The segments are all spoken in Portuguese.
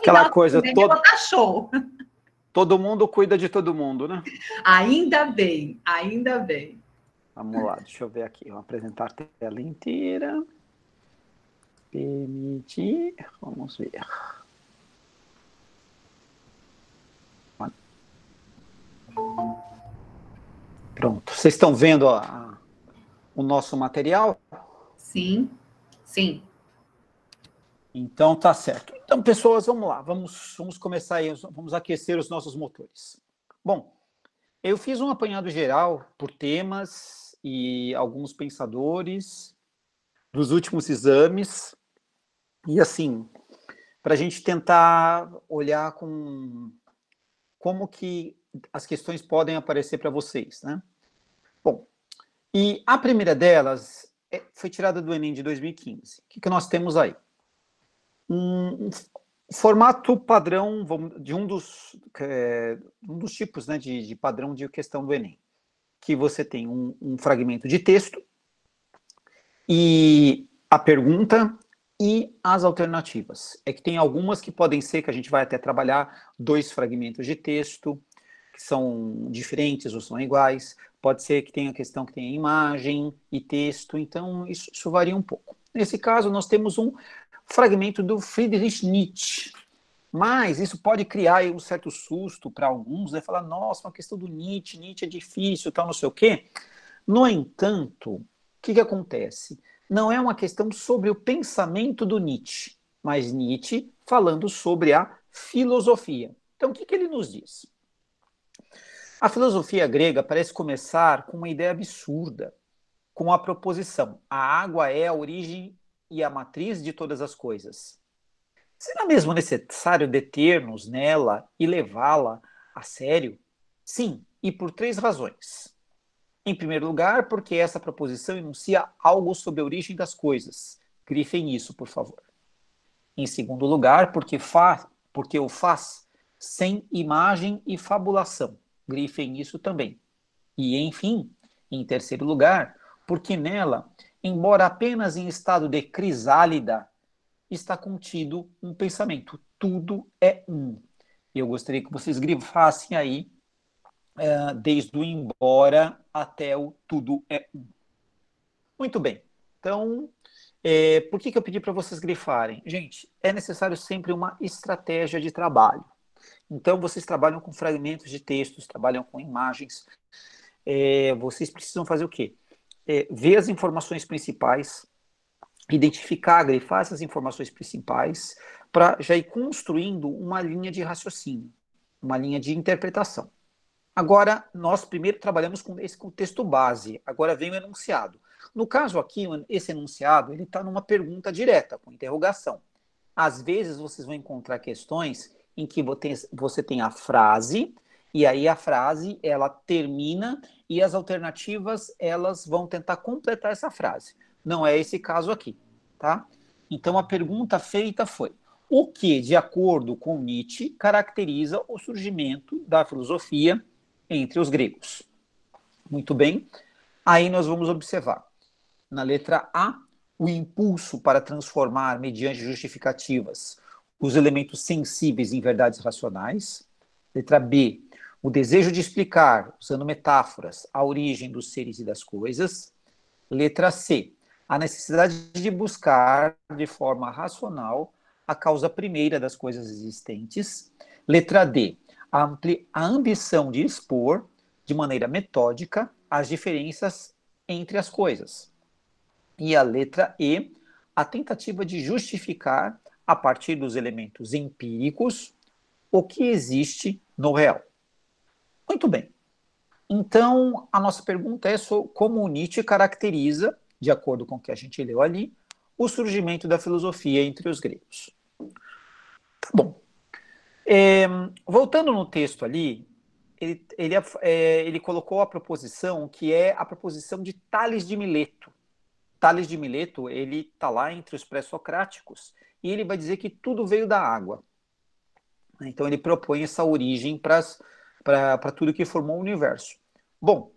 Aquela coisa toda. tá show. Todo mundo cuida de todo mundo, né? Ainda bem, ainda bem. Vamos lá, deixa eu ver aqui. vou apresentar a tela inteira. Permitir. Vamos ver. Pronto. Vocês estão vendo o nosso material? Sim, sim. Então tá certo. Então, pessoas, vamos lá, vamos, vamos começar aí, vamos aquecer os nossos motores. Bom, eu fiz um apanhado geral por temas e alguns pensadores dos últimos exames, e assim, para a gente tentar olhar com como que as questões podem aparecer para vocês, né? Bom, e a primeira delas é, foi tirada do Enem de 2015. O que, que nós temos aí? um formato padrão vamos, de um dos, é, um dos tipos né, de, de, padrão de questão do Enem, que você tem um, um fragmento de texto e a pergunta e as alternativas. É que tem algumas que podem ser, que a gente vai até trabalhar, dois fragmentos de texto, que são diferentes ou são iguais. Pode ser que tenha questão que tenha imagem e texto, então isso, isso varia um pouco. Nesse caso, nós temos um fragmento do Friedrich Nietzsche. Mas isso pode criar um certo susto para alguns, né? Falar, nossa, uma questão do Nietzsche, Nietzsche é difícil, tal, não sei o quê. No entanto, o que, que acontece? Não é uma questão sobre o pensamento do Nietzsche, mas Nietzsche falando sobre a filosofia. Então, o que, que ele nos diz? A filosofia grega parece começar com uma ideia absurda, com a proposição: a água é a origem e a matriz de todas as coisas. Será mesmo necessário deter-nos nela e levá-la a sério? Sim, e por três razões. Em primeiro lugar, porque essa proposição enuncia algo sobre a origem das coisas. Grifem isso, por favor. Em segundo lugar, porque, faz, porque o faz sem imagem e fabulação. Grifem isso também. E, enfim, em terceiro lugar, porque nela embora apenas em estado de crisálida, está contido um pensamento. Tudo é um. E eu gostaria que vocês grifassem aí, eh, desde o embora até o tudo é um. Muito bem. Então, é, por que, que eu pedi para vocês grifarem? Gente, é necessário sempre uma estratégia de trabalho. Então, vocês trabalham com fragmentos de textos, trabalham com imagens. É, vocês precisam fazer o quê? é, ver as informações principais, identificar, grifar essas informações principais, para já ir construindo uma linha de raciocínio, uma linha de interpretação. Agora, nós primeiro trabalhamos com esse contexto base, agora vem o enunciado. No caso aqui, esse enunciado ele está numa pergunta direta, com interrogação. Às vezes vocês vão encontrar questões em que você tem a frase, e aí a frase ela termina e as alternativas elas vão tentar completar essa frase. Não é esse caso aqui, tá? Então a pergunta feita foi: o que, de acordo com Nietzsche, caracteriza o surgimento da filosofia entre os gregos? Muito bem. Aí nós vamos observar na letra A o impulso para transformar mediante justificativas os elementos sensíveis em verdades racionais. Letra B, o desejo de explicar, usando metáforas, a origem dos seres e das coisas. Letra C, a necessidade de buscar de forma racional a causa primeira das coisas existentes. Letra D, a, ambição de expor, de maneira metódica, as diferenças entre as coisas. E a letra E, a tentativa de justificar, a partir dos elementos empíricos, o que existe no real. Muito bem. Então, a nossa pergunta é como Nietzsche caracteriza, de acordo com o que a gente leu ali, o surgimento da filosofia entre os gregos. Tá bom. É, voltando no texto ali, ele, ele, é, ele, colocou a proposição que é a proposição de Tales de Mileto. Tales de Mileto, ele está lá entre os pré-socráticos e ele vai dizer que tudo veio da água. Então, ele propõe essa origem para as para tudo que formou o universo. Bom,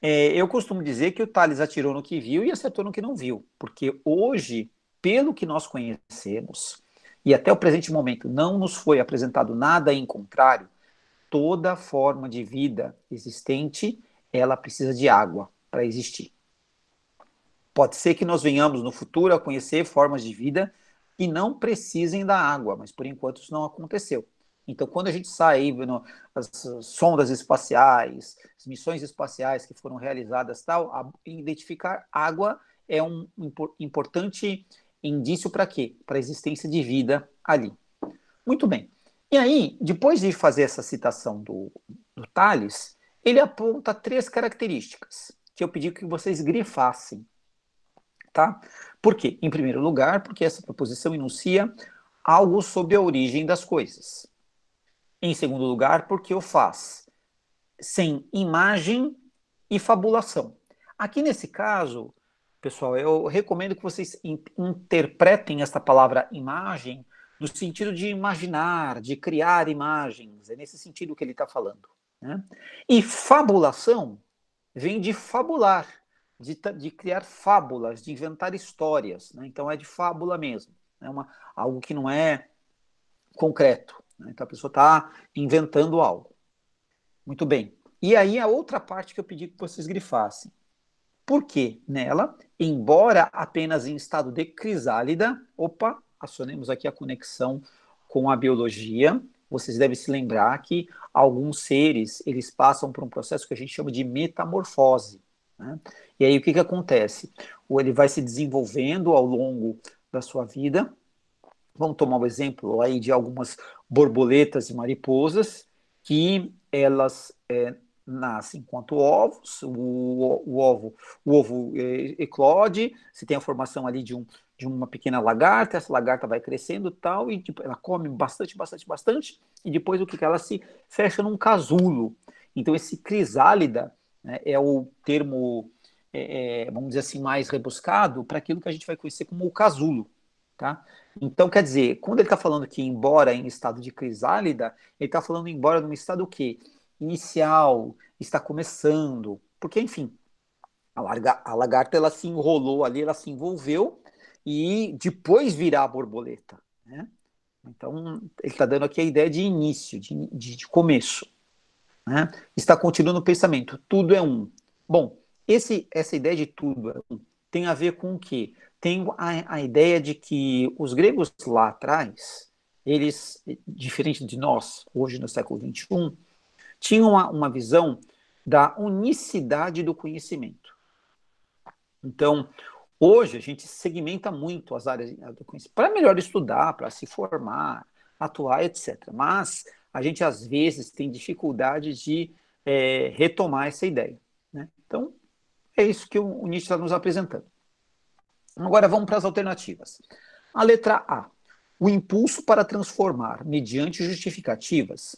é, eu costumo dizer que o Thales atirou no que viu e acertou no que não viu, porque hoje, pelo que nós conhecemos, e até o presente momento não nos foi apresentado nada em contrário, toda forma de vida existente ela precisa de água para existir. Pode ser que nós venhamos no futuro a conhecer formas de vida que não precisem da água, mas por enquanto isso não aconteceu. Então, quando a gente sai vendo as sondas espaciais, as missões espaciais que foram realizadas, tal, a, identificar água é um impor, importante indício para quê? Para a existência de vida ali. Muito bem. E aí, depois de fazer essa citação do, do Thales, ele aponta três características que eu pedi que vocês grifassem. Tá? Por quê? Em primeiro lugar, porque essa proposição enuncia algo sobre a origem das coisas. Em segundo lugar, porque o faz sem imagem e fabulação. Aqui nesse caso, pessoal, eu recomendo que vocês in interpretem esta palavra imagem no sentido de imaginar, de criar imagens. É nesse sentido que ele está falando. Né? E fabulação vem de fabular, de, de criar fábulas, de inventar histórias. Né? Então é de fábula mesmo. É uma, algo que não é concreto. Né? Então a pessoa está inventando algo. Muito bem. E aí a outra parte que eu pedi que vocês grifassem. Por quê? Nela, embora apenas em estado de crisálida, opa, acionemos aqui a conexão com a biologia. Vocês devem se lembrar que alguns seres, eles passam por um processo que a gente chama de metamorfose. Né? E aí o que, que acontece? Ou ele vai se desenvolvendo ao longo da sua vida, Vamos tomar o um exemplo aí de algumas borboletas e mariposas que elas é, nascem enquanto ovos, o, o, ovo, o ovo é, eclode, se tem a formação ali de, um, de uma pequena lagarta, essa lagarta vai crescendo tal, e tipo, ela come bastante, bastante, bastante, e depois o que? Ela se fecha num casulo. Então, esse crisálida né, é o termo, é, é, vamos dizer assim, mais rebuscado para aquilo que a gente vai conhecer como o casulo. Tá? Então, quer dizer, quando ele está falando que embora em estado de crisálida, ele está falando embora num estado que inicial, está começando, porque, enfim, a, larga, a lagarta ela se enrolou ali, ela se envolveu e depois virá a borboleta. Né? Então, ele está dando aqui a ideia de início, de, de, de começo. Né? Está continuando o pensamento, tudo é um. Bom, esse, essa ideia de tudo é um tem a ver com o quê? tenho a, a ideia de que os gregos lá atrás, eles, diferente de nós, hoje no século XXI, tinham uma, uma visão da unicidade do conhecimento. Então, hoje a gente segmenta muito as áreas do conhecimento para melhor estudar, para se formar, atuar, etc. Mas a gente às vezes tem dificuldade de é, retomar essa ideia. Né? Então, é isso que o Nietzsche está nos apresentando. Agora vamos para as alternativas. A letra A. O impulso para transformar, mediante justificativas,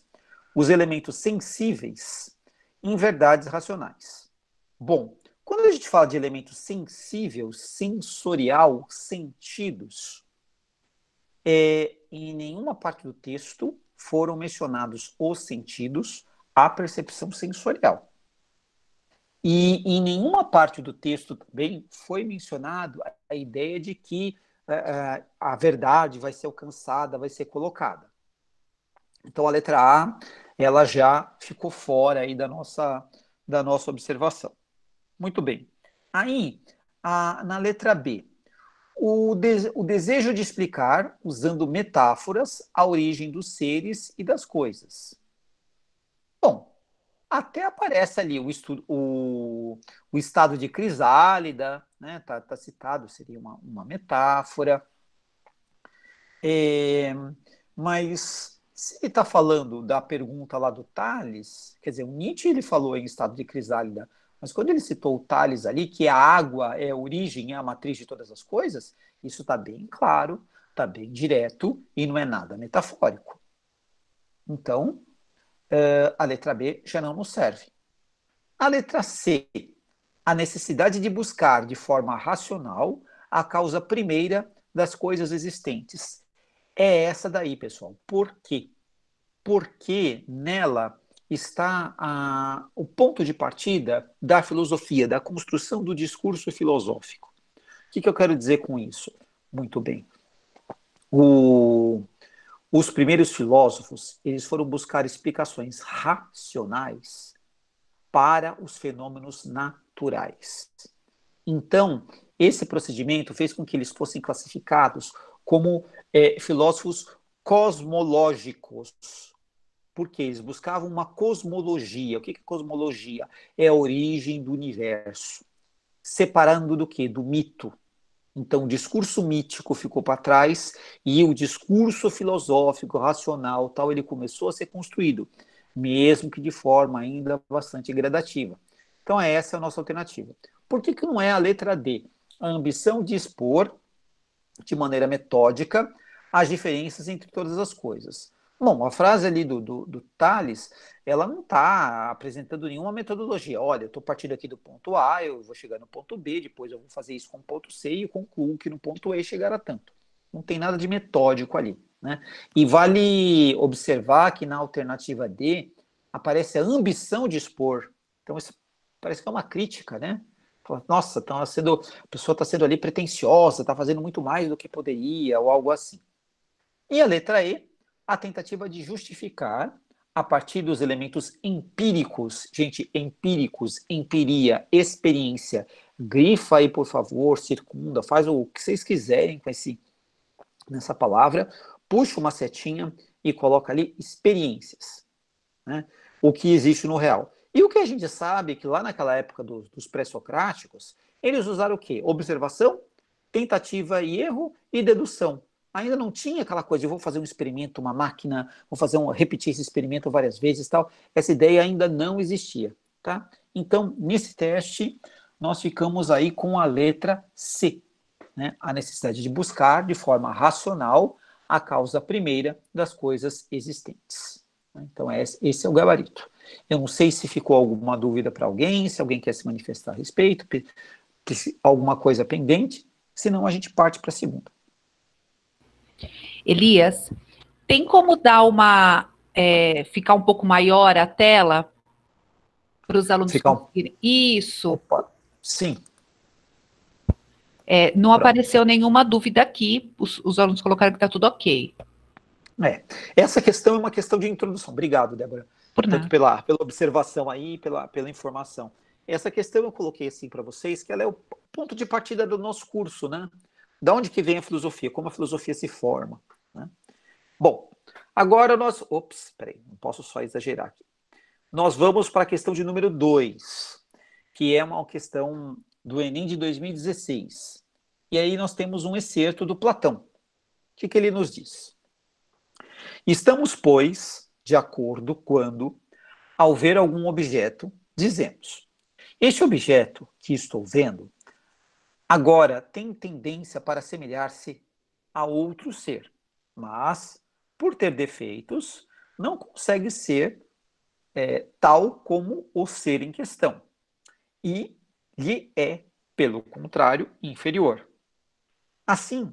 os elementos sensíveis em verdades racionais. Bom, quando a gente fala de elemento sensível, sensorial, sentidos, é, em nenhuma parte do texto foram mencionados os sentidos, a percepção sensorial. E em nenhuma parte do texto também foi mencionado a ideia de que uh, a verdade vai ser alcançada, vai ser colocada. Então a letra A, ela já ficou fora aí da nossa da nossa observação. Muito bem. Aí, a, na letra B, o, de, o desejo de explicar, usando metáforas, a origem dos seres e das coisas. Bom, até aparece ali o, estudo, o, o estado de crisálida, né? Tá, tá citado, seria uma, uma metáfora. É, mas se ele está falando da pergunta lá do Tales, quer dizer, o Nietzsche ele falou em estado de crisálida, mas quando ele citou o Tales ali, que a água é a origem, é a matriz de todas as coisas, isso está bem claro, está bem direto e não é nada metafórico. Então, uh, a letra B já não nos serve. A letra C, a necessidade de buscar de forma racional a causa primeira das coisas existentes. É essa daí, pessoal. Por quê? Porque nela está a, o ponto de partida da filosofia, da construção do discurso filosófico. O que, que eu quero dizer com isso? Muito bem. O, os primeiros filósofos, eles foram buscar explicações racionais para os fenômenos naturais. Então, esse procedimento fez com que eles fossem classificados como é, filósofos cosmológicos, porque eles buscavam uma cosmologia. O que é cosmologia? É a origem do universo, separando do que? Do mito. Então, o discurso mítico ficou para trás e o discurso filosófico, racional, tal, ele começou a ser construído, mesmo que de forma ainda bastante gradativa. Então, é essa é a nossa alternativa. Por que, que não é a letra D? A ambição de expor de maneira metódica as diferenças entre todas as coisas. Bom, a frase ali do, do, do Thales, ela não está apresentando nenhuma metodologia. Olha, eu estou partindo aqui do ponto A, eu vou chegar no ponto B, depois eu vou fazer isso com o ponto C e concluo que no ponto E chegará tanto. Não tem nada de metódico ali. Né? E vale observar que na alternativa D aparece a ambição de expor. Então, isso parece que é uma crítica, né? Nossa, tá sendo, a pessoa está sendo ali pretensiosa, está fazendo muito mais do que poderia, ou algo assim. E a letra E a tentativa de justificar a partir dos elementos empíricos, gente, empíricos, empiria, experiência. Grifa aí, por favor, circunda, faz o que vocês quiserem com esse nessa palavra, puxa uma setinha e coloca ali experiências, né? O que existe no real. E o que a gente sabe é que lá naquela época dos, dos pré-socráticos, eles usaram o quê? Observação, tentativa e erro e dedução ainda não tinha aquela coisa de vou fazer um experimento, uma máquina, vou fazer um, repetir esse experimento várias vezes tal. Essa ideia ainda não existia, tá? Então, nesse teste, nós ficamos aí com a letra C, né? A necessidade de buscar de forma racional a causa primeira das coisas existentes. Né? Então, é esse é o gabarito. Eu não sei se ficou alguma dúvida para alguém, se alguém quer se manifestar a respeito, alguma coisa pendente, senão a gente parte para a segunda. Elias, tem como dar uma. É, ficar um pouco maior a tela para os alunos ficar... conseguirem? Isso. Opa. Sim. É, não Pronto. apareceu nenhuma dúvida aqui, os, os alunos colocaram que está tudo ok. É. Essa questão é uma questão de introdução. Obrigado, Débora. Por Tanto pela, pela observação aí, pela, pela informação. Essa questão eu coloquei assim para vocês, que ela é o ponto de partida do nosso curso, né? Da onde que vem a filosofia? Como a filosofia se forma? Né? Bom, agora nós. Ops, peraí, não posso só exagerar aqui. Nós vamos para a questão de número 2, que é uma questão do Enem de 2016. E aí nós temos um excerto do Platão. O que, que ele nos diz? Estamos, pois, de acordo quando, ao ver algum objeto, dizemos: Este objeto que estou vendo Agora, tem tendência para assemelhar-se a outro ser, mas, por ter defeitos, não consegue ser é, tal como o ser em questão, e lhe é, pelo contrário, inferior. Assim,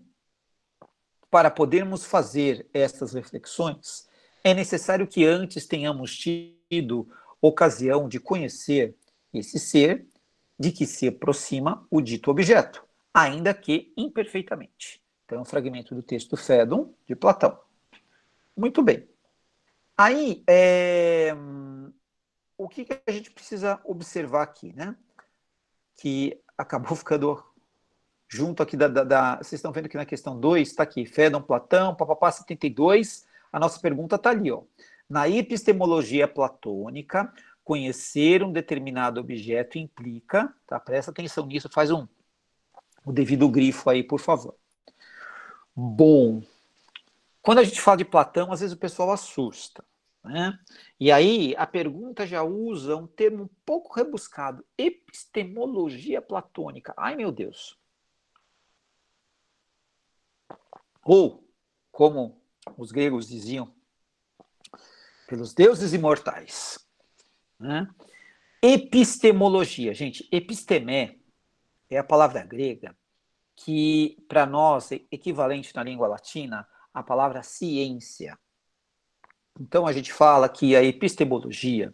para podermos fazer estas reflexões, é necessário que antes tenhamos tido ocasião de conhecer esse ser de que se aproxima o dito objeto, ainda que imperfeitamente. Então, é um fragmento do texto Fédon, de Platão. Muito bem. Aí, é... o que, que a gente precisa observar aqui, né? Que acabou ficando junto aqui da... da, da... Vocês estão vendo que na questão 2 está aqui, Fédon, Platão, papapá, 72. A nossa pergunta está ali, ó. Na epistemologia platônica, conhecer um determinado objeto implica, tá? Presta atenção nisso, faz um o devido grifo aí, por favor. Bom, quando a gente fala de Platão, às vezes o pessoal assusta, né? E aí a pergunta já usa um termo um pouco rebuscado, epistemologia platônica. Ai, meu Deus. Ou, como os gregos diziam, pelos deuses imortais. Né? Epistemologia, gente, epistemé é a palavra grega que, para nós, é equivalente na língua latina à palavra ciência. Então, a gente fala que a epistemologia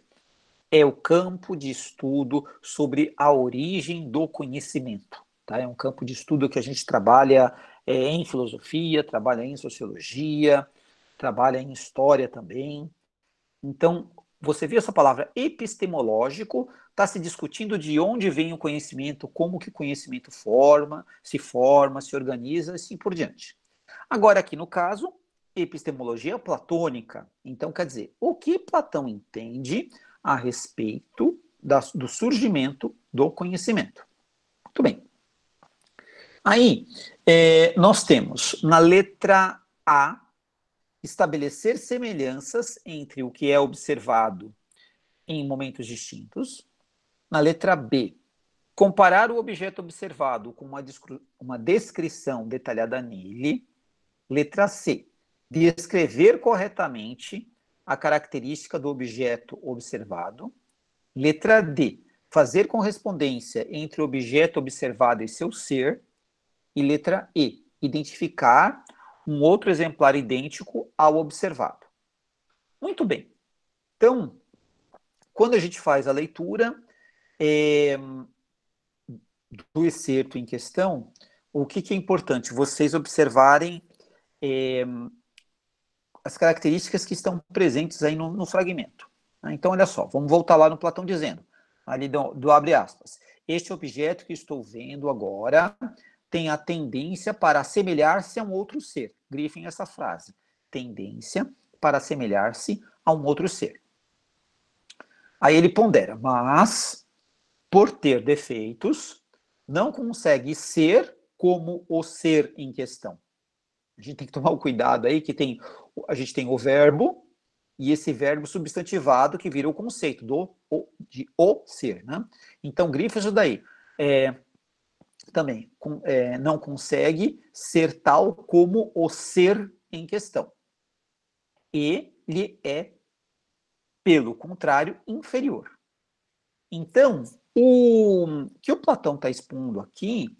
é o campo de estudo sobre a origem do conhecimento. Tá? É um campo de estudo que a gente trabalha é, em filosofia, trabalha em sociologia, trabalha em história também. Então, você vê essa palavra epistemológico, está se discutindo de onde vem o conhecimento, como que o conhecimento forma, se forma, se organiza e assim por diante. Agora, aqui no caso, epistemologia é platônica. Então, quer dizer, o que Platão entende a respeito da, do surgimento do conhecimento. Muito bem. Aí, é, nós temos na letra A, estabelecer semelhanças entre o que é observado em momentos distintos. Na letra B, comparar o objeto observado com uma, uma descrição detalhada nele. Letra C, descrever corretamente a característica do objeto observado. Letra D, fazer correspondência entre o objeto observado e seu ser. E letra E, identificar um outro exemplar idêntico ao observado. Muito bem. Então, quando a gente faz a leitura é, do excerto em questão, o que, que é importante? Vocês observarem é, as características que estão presentes aí no, no fragmento. Né? Então, olha só, vamos voltar lá no Platão dizendo, ali do, do abre aspas, este objeto que estou vendo agora tem a tendência para assemelhar-se a um outro ser. Grifem essa frase. Tendência para assemelhar-se a um outro ser. Aí ele pondera, mas por ter defeitos, não consegue ser como o ser em questão. A gente tem que tomar o cuidado aí que tem a gente tem o verbo e esse verbo substantivado que vira o conceito do o, de o ser, né? Então grifa isso daí. É, também com, é, não consegue ser tal como o ser em questão. Ele é, pelo contrário, inferior. Então, o que o Platão está expondo aqui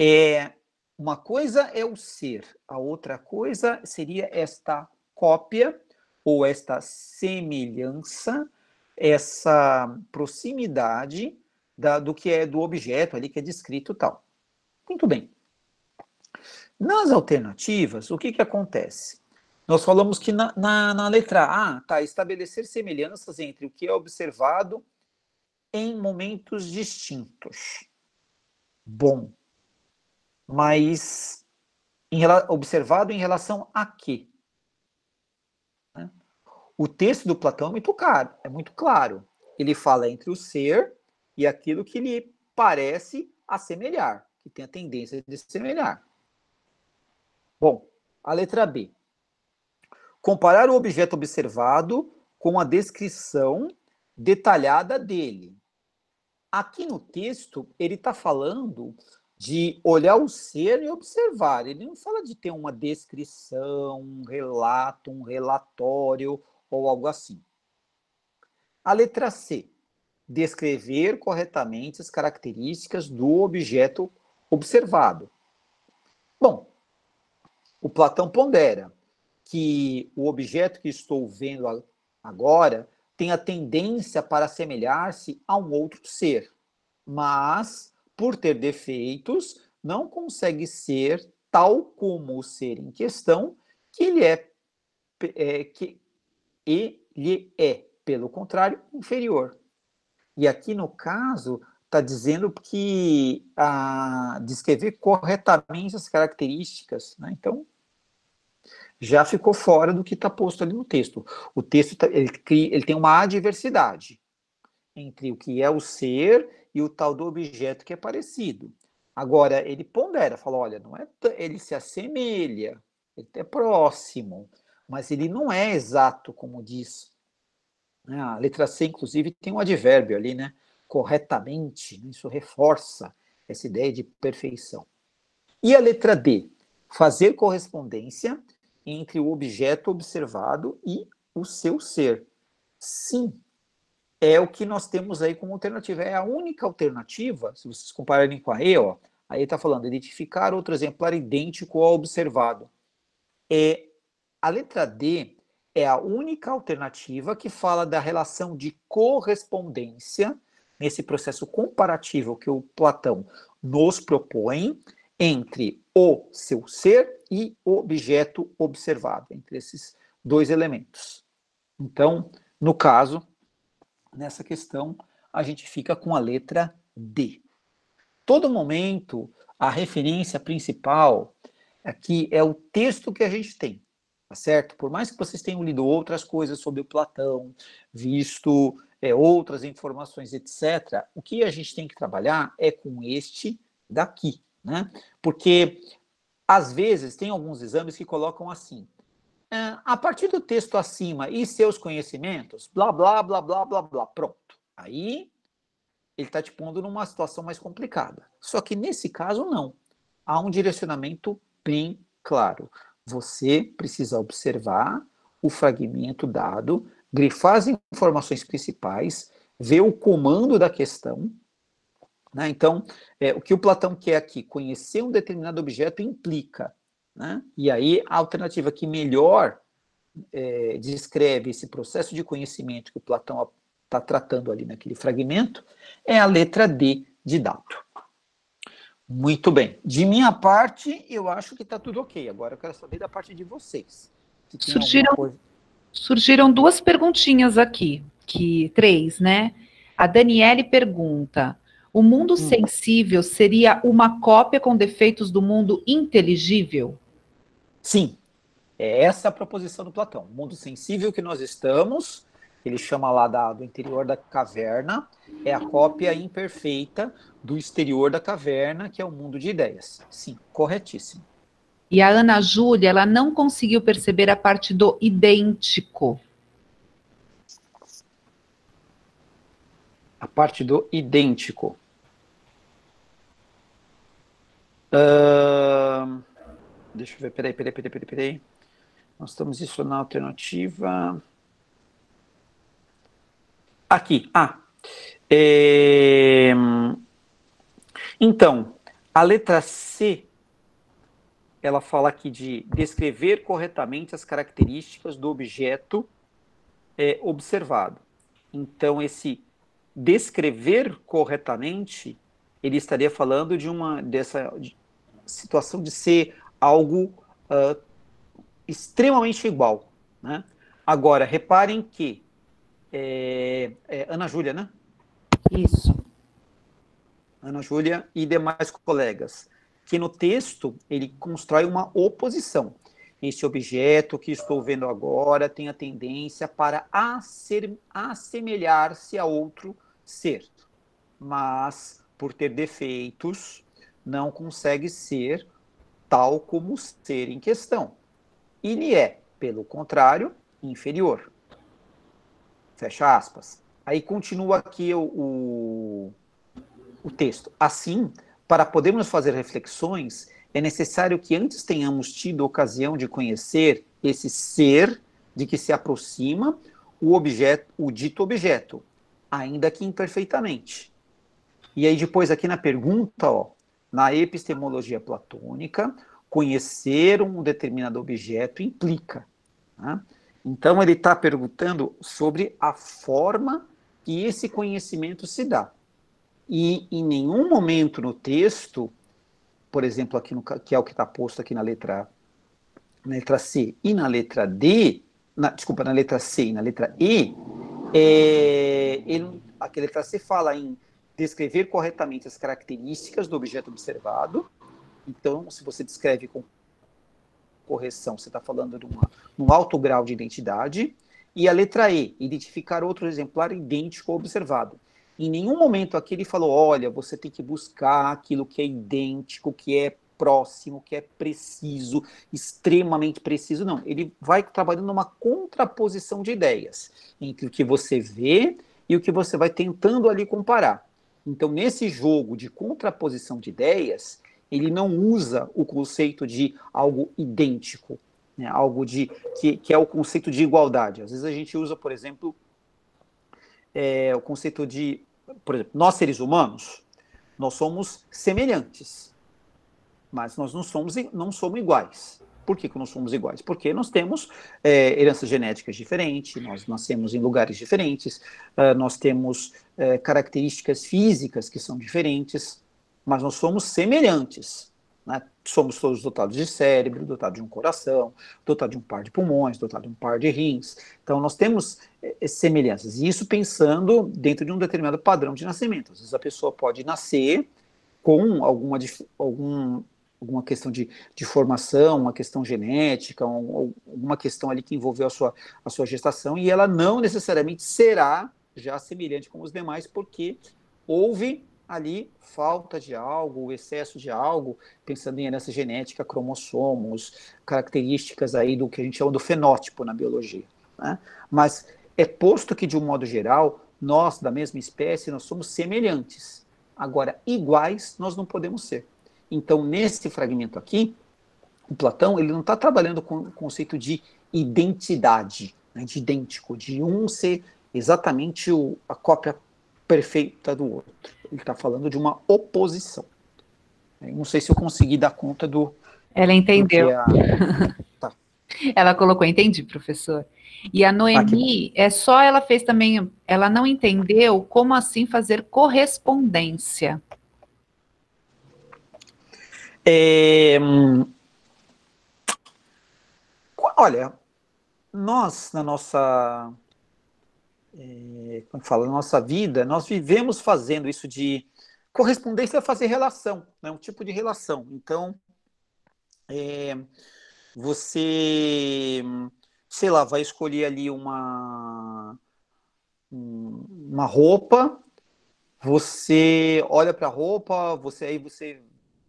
é uma coisa é o ser, a outra coisa seria esta cópia ou esta semelhança, essa proximidade da, do que é do objeto ali que é descrito tal. Muito bem. Nas alternativas, o que, que acontece? Nós falamos que na, na, na letra A, tá, estabelecer semelhanças entre o que é observado em momentos distintos. Bom, mas em, observado em relação a quê? Né? O texto do Platão é muito, claro é muito claro. Ele fala entre o ser e aquilo que lhe parece assemelhar que tem a tendência de se semelhar. Bom, a letra B. Comparar o objeto observado com a descrição detalhada dele. Aqui no texto, ele está falando de olhar o ser e observar. Ele não fala de ter uma descrição, um relato, um relatório ou algo assim. A letra C. Descrever corretamente as características do objeto observado. Bom, o Platão pondera que o objeto que estou vendo agora tem a tendência para assemelhar-se a um outro ser, mas, por ter defeitos, não consegue ser tal como o ser em questão que ele é, é que ele é, pelo contrário, inferior. E aqui no caso, está dizendo que a ah, descrever corretamente as características, né? então já ficou fora do que está posto ali no texto. O texto tá, ele, ele tem uma adversidade entre o que é o ser e o tal do objeto que é parecido. Agora ele pondera, fala, olha, não é ele se assemelha, ele é próximo, mas ele não é exato como diz. Né? A letra C, inclusive, tem um advérbio ali, né? corretamente, isso reforça essa ideia de perfeição. E a letra D, fazer correspondência entre o objeto observado e o seu ser. Sim, é o que nós temos aí como alternativa. É a única alternativa, se vocês compararem com a E, ó, aí está falando identificar outro exemplar idêntico ao observado. É, a letra D é a única alternativa que fala da relação de correspondência nesse processo comparativo que o Platão nos propõe entre o seu ser e o objeto observado, entre esses dois elementos. Então, no caso, nessa questão, a gente fica com a letra D. Todo momento, a referência principal aqui é o texto que a gente tem, tá certo? Por mais que vocês tenham lido outras coisas sobre o Platão, visto é, outras informações, etc., o que a gente tem que trabalhar é com este daqui, né? Porque às vezes tem alguns exames que colocam assim. É, a partir do texto acima e seus conhecimentos, blá, blá, blá, blá, blá, blá, pronto. Aí ele está te pondo numa situação mais complicada. Só que nesse caso, não. Há um direcionamento bem claro. Você precisa observar o fragmento dado grifar as informações principais, ver o comando da questão. Né? Então, é, o que o Platão quer aqui? Conhecer um determinado objeto implica. Né? E aí, a alternativa que melhor é, descreve esse processo de conhecimento que o Platão está tratando ali naquele fragmento é a letra D de dado. Muito bem. De minha parte, eu acho que está tudo ok. Agora eu quero saber da parte de vocês. Surgiram coisa surgiram duas perguntinhas aqui, que três, né? A Daniele pergunta: o mundo hum. sensível seria uma cópia com defeitos do mundo inteligível? Sim. É essa a proposição do Platão. O mundo sensível que nós estamos, ele chama lá da, do interior da caverna, é a cópia imperfeita do exterior da caverna, que é o mundo de ideias. Sim, corretíssimo. E a Ana Júlia, ela não conseguiu perceber a parte do idêntico. A parte do idêntico. Uh, deixa eu ver, peraí, peraí, peraí, peraí, peraí. Nós estamos isso na alternativa. Aqui, ah. É... Então, a letra C ela fala aqui de descrever corretamente as características do objeto é, observado. Então, esse descrever corretamente, ele estaria falando de uma dessa situação de ser algo uh, extremamente igual. Né? Agora, reparem que é, é Ana Júlia, né? Isso. Ana Júlia e demais colegas que no texto ele constrói uma oposição. Esse objeto que estou vendo agora tem a tendência para assemelhar-se a outro ser, mas por ter defeitos não consegue ser tal como o ser em questão. Ele é, pelo contrário, inferior. Fecha aspas. Aí continua aqui o, o, o texto. Assim, para podermos fazer reflexões, é necessário que antes tenhamos tido ocasião de conhecer esse ser de que se aproxima o objeto, o dito objeto, ainda que imperfeitamente. E aí depois aqui na pergunta, ó, na epistemologia platônica, conhecer um determinado objeto implica. Né? Então ele está perguntando sobre a forma que esse conhecimento se dá. E em nenhum momento no texto, por exemplo, aqui no, que é o que está posto aqui na letra, na letra C e na letra D, na, desculpa, na letra C e na letra E, é, ele, a letra C fala em descrever corretamente as características do objeto observado. Então, se você descreve com correção, você está falando de uma, um alto grau de identidade. E a letra E, identificar outro exemplar idêntico ao observado. Em nenhum momento aqui ele falou: olha, você tem que buscar aquilo que é idêntico, que é próximo, que é preciso, extremamente preciso. Não, ele vai trabalhando numa contraposição de ideias entre o que você vê e o que você vai tentando ali comparar. Então, nesse jogo de contraposição de ideias, ele não usa o conceito de algo idêntico, né? algo de que, que, é o conceito de igualdade. Às vezes a gente usa, por exemplo, é, o conceito de por exemplo, nós seres humanos, nós somos semelhantes, mas nós não somos, não somos iguais. Por que, que não somos iguais? Porque nós temos é, heranças genéticas diferentes, nós nascemos em lugares diferentes, uh, nós temos uh, características físicas que são diferentes, mas nós somos semelhantes. Né? somos todos dotados de cérebro, dotados de um coração, dotados de um par de pulmões, dotados de um par de rins. Então, nós temos eh, eh, semelhanças. E isso pensando dentro de um determinado padrão de nascimento. Às vezes, a pessoa pode nascer com alguma, algum, alguma questão de, de formação, uma questão genética, um, alguma questão ali que envolveu a sua, a sua gestação, e ela não necessariamente será já semelhante com os demais, porque houve ali falta de algo, excesso de algo, pensando em herança genética, cromossomos, características aí do que a gente chama do fenótipo na biologia. Né? Mas é posto que, de um modo geral, nós, da mesma espécie, nós somos semelhantes. Agora, iguais nós não podemos ser. Então, nesse fragmento aqui, o Platão ele não está trabalhando com o conceito de identidade, né, de idêntico, de um ser exatamente o, a cópia perfeita do outro. Ele está falando de uma oposição. não sei se eu consegui dar conta do. Ela entendeu. A... tá. Ela colocou, entendi, professor. E a Noemi, é só ela fez também, ela não entendeu como assim fazer correspondência. É, hum, olha, nós, na nossa é, quando fala, nossa vida, nós vivemos fazendo isso de correspondência é fazer relação, né? um tipo de relação. Então, é, você, sei lá, vai escolher ali uma, uma roupa, você olha para a roupa, você aí você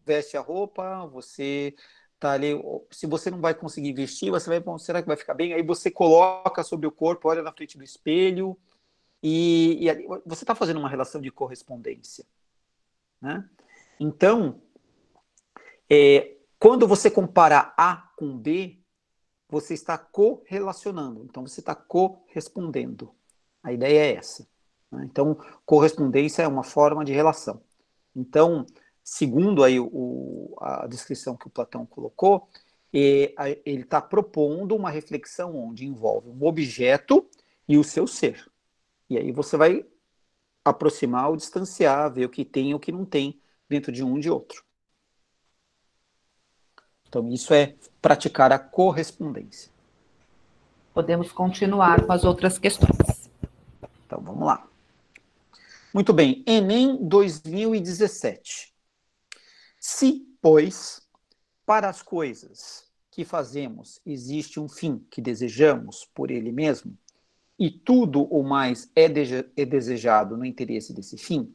veste a roupa, você tá ali, se você não vai conseguir vestir, você vai, bom, será que vai ficar bem? Aí você coloca sobre o corpo, olha na frente do espelho e, e ali, você está fazendo uma relação de correspondência, né? Então, é, quando você compara A com B, você está correlacionando, então você está correspondendo. A ideia é essa. Né? Então, correspondência é uma forma de relação. Então, segundo aí o, a descrição que o Platão colocou, ele está propondo uma reflexão onde envolve um objeto e o seu ser. E aí você vai aproximar ou distanciar, ver o que tem e o que não tem dentro de um de outro. Então, isso é praticar a correspondência. Podemos continuar com as outras questões. Então, vamos lá. Muito bem, Enem 2017. Se, pois, para as coisas que fazemos existe um fim que desejamos por ele mesmo, e tudo o mais é, de é desejado no interesse desse fim,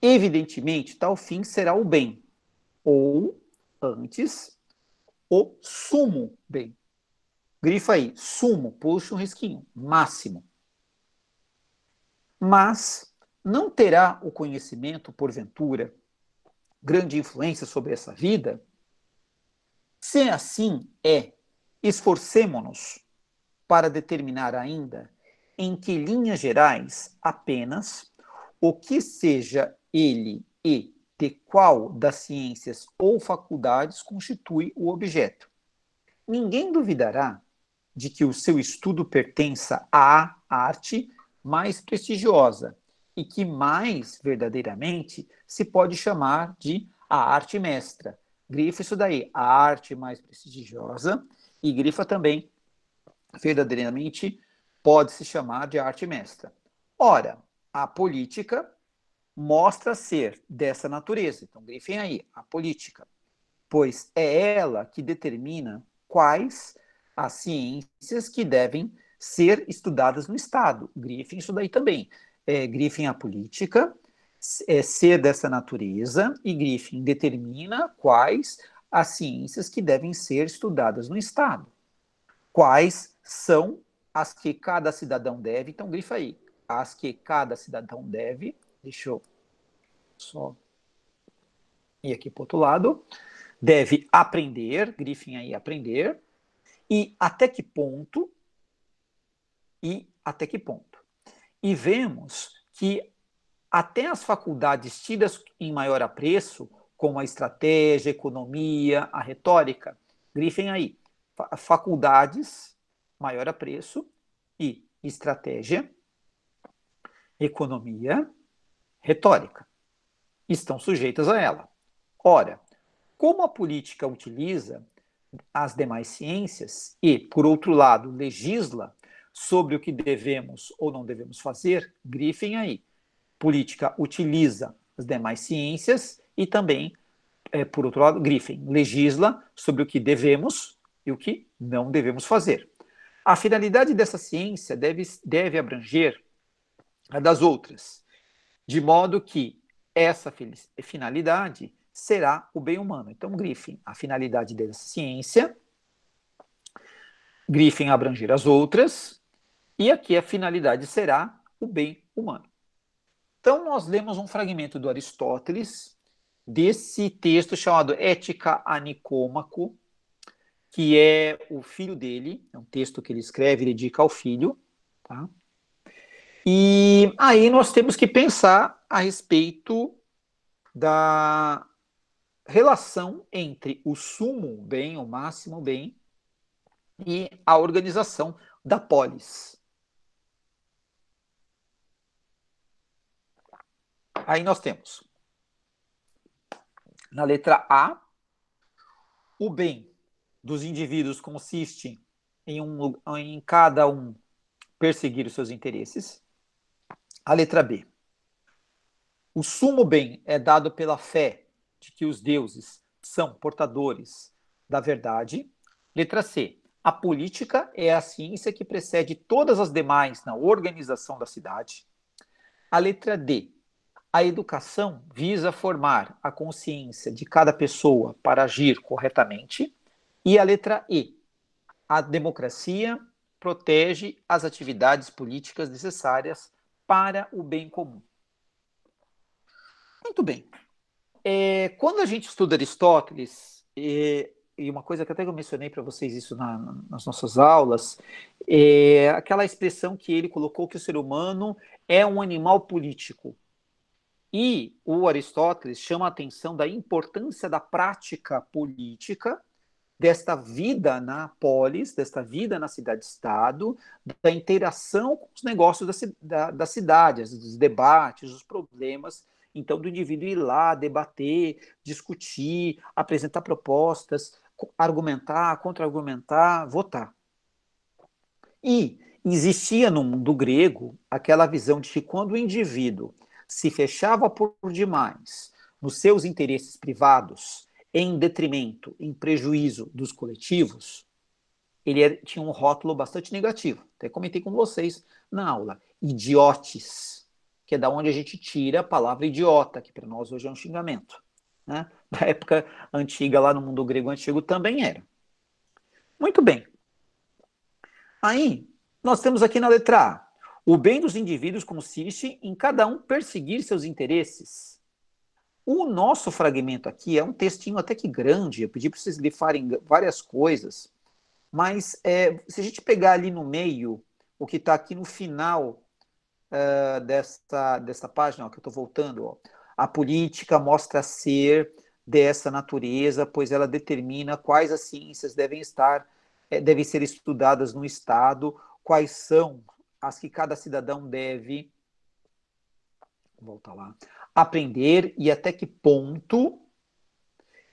evidentemente tal fim será o bem, ou, antes, o sumo bem. Grifa aí, sumo, puxa um risquinho, máximo. Mas não terá o conhecimento, porventura, grande influência sobre essa vida? Se é assim é, esforcemos nos para determinar ainda em que linhas gerais apenas o que seja ele e de qual das ciências ou faculdades constitui o objeto. Ninguém duvidará de que o seu estudo pertença à arte mais prestigiosa, e que mais verdadeiramente se pode chamar de a arte mestra. Grifa isso daí, a arte mais prestigiosa, e grifa também verdadeiramente pode se chamar de arte mestra. Ora, a política mostra ser dessa natureza. Então, grifem aí, a política. Pois é ela que determina quais as ciências que devem ser estudadas no Estado. Grifem isso daí também é, Griffin a política, é, ser dessa natureza, e Griffin determina quais as ciências que devem ser estudadas no Estado. Quais são as que cada cidadão deve, então grifa aí, as que cada cidadão deve, deixa eu só ir aqui para outro lado, deve aprender, grifem aí aprender, e até que ponto, e até que ponto e vemos que até as faculdades tidas em maior apreço, como a estratégia, a economia, a retórica, grifem aí, faculdades, maior apreço, e estratégia, economia, retórica, estão sujeitas a ela. Ora, como a política utiliza as demais ciências e, por outro lado, legisla sobre o que devemos ou não devemos fazer, grifem aí. Política utiliza as demais ciências e também, é, por outro lado, grifem, legisla sobre o que devemos e o que não devemos fazer. A finalidade dessa ciência deve, deve abranger a das outras, de modo que essa finalidade será o bem humano. Então, Griffin, a finalidade dessa ciência, Griffin abranger as outras, e aqui a finalidade será o bem humano. Então, nós lemos um fragmento do Aristóteles, desse texto chamado Ética a Nicômaco, que é o filho dele, é um texto que ele escreve e dedica ao filho. Tá? E aí nós temos que pensar a respeito da relação entre o sumo bem, o máximo bem, e a organização da polis. Aí nós temos na letra A, o bem dos indivíduos consiste em, um, em cada um perseguir os seus interesses. A letra B. O sumo bem é dado pela fé de que os deuses são portadores da verdade. Letra C. A política é a ciência que precede todas as demais na organização da cidade. A letra D. A educação visa formar a consciência de cada pessoa para agir corretamente. E a letra E. A democracia protege as atividades políticas necessárias para o bem comum. Muito bem. É, quando a gente estuda Aristóteles, é, e uma coisa que até eu mencionei para vocês isso na, nas nossas aulas, é aquela expressão que ele colocou que o ser humano é um animal político. E o Aristóteles chama a atenção da importância da prática política, desta vida na polis, desta vida na cidade-estado, da interação com os negócios da, da, da cidade, os debates, os problemas. Então, do indivíduo ir lá, debater, discutir, apresentar propostas, argumentar, contra-argumentar, votar. E existia no mundo grego aquela visão de que quando o indivíduo se fechava por demais nos seus interesses privados, em detrimento, em prejuízo dos coletivos, ele era, é, tinha um rótulo bastante negativo. Até comentei com vocês na aula. Idiotes, que é da onde a gente tira a palavra idiota, que para nós hoje é um xingamento. Né? Da época antiga, lá no mundo grego antigo, também era. Muito bem. Aí, nós temos aqui na letra A o bem dos indivíduos consiste em cada um perseguir seus interesses. O nosso fragmento aqui é um textinho até que grande, eu pedi para vocês grifarem várias coisas, mas é, se a gente pegar ali no meio, o que está aqui no final uh, desta, desta página, ó, que eu estou voltando, ó, a política mostra ser dessa natureza, pois ela determina quais as ciências devem estar, é, devem ser estudadas no Estado, quais são as que cada cidadão deve volta lá aprender e até que ponto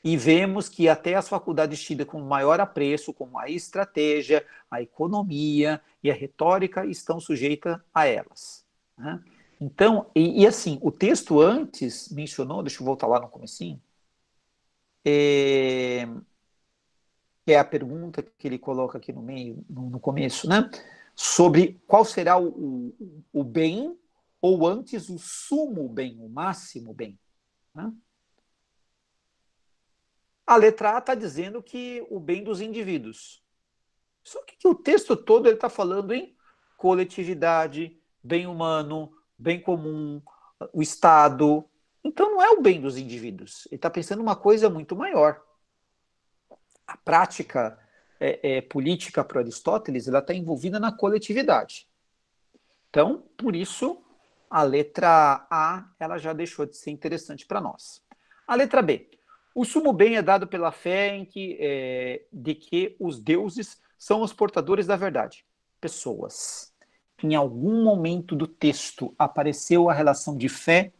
e vemos que até as faculdades tidas com maior apreço, como a estratégia, a economia e a retórica, estão sujeitas a elas. Né? Então, e, e, assim, o texto antes mencionou, deixa eu voltar lá no comecinho, é, que é a pergunta que ele coloca aqui no meio, no começo, né? Sobre qual será o, o, o bem, ou antes o sumo bem, o máximo bem. Né? A letra A está dizendo que o bem dos indivíduos. Só que, que o texto todo ele está falando em coletividade, bem humano, bem comum, o Estado. Então não é o bem dos indivíduos. Ele está pensando uma coisa muito maior a prática é, é, política para Aristóteles ela está envolvida na coletividade. Então, por isso, a letra A ela já deixou de ser interessante para nós. A letra B. O sumo bem é dado pela fé em que, é, de que os deuses são os portadores da verdade, pessoas. Em algum momento do texto apareceu a relação de fé,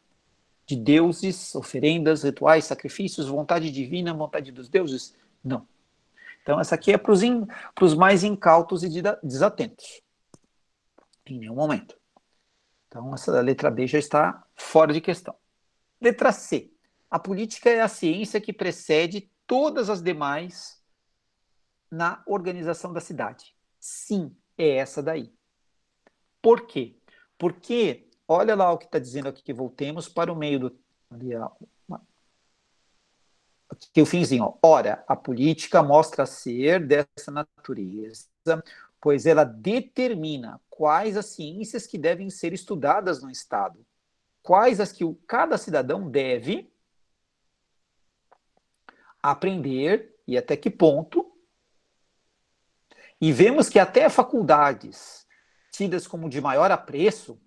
de deuses, oferendas, rituais, sacrifícios, vontade divina, vontade dos deuses? Não. Então, essa aqui é para os mais incautos e desatentos. Em nenhum momento. Então, essa letra B já está fora de questão. Letra C. A política é a ciência que precede todas as demais na organização da cidade. Sim, é essa daí. Por quê? Porque, olha lá o que está dizendo aqui, que voltemos para o meio do, ali, que o finzinho, ora, a política mostra ser dessa natureza, pois ela determina quais as ciências que devem ser estudadas no Estado, quais as que o, cada cidadão deve aprender e até que ponto. E vemos que até faculdades tidas como de maior apreço,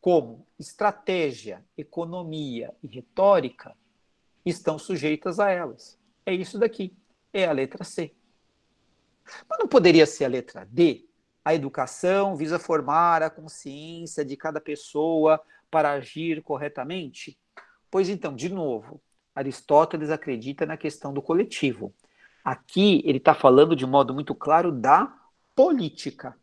como estratégia, economia e retórica, estão sujeitas a elas. É isso daqui. É a letra C. Mas não poderia ser a letra D? A educação visa formar a consciência de cada pessoa para agir corretamente? Pois então, de novo, Aristóteles acredita na questão do coletivo. Aqui ele está falando de modo muito claro da política.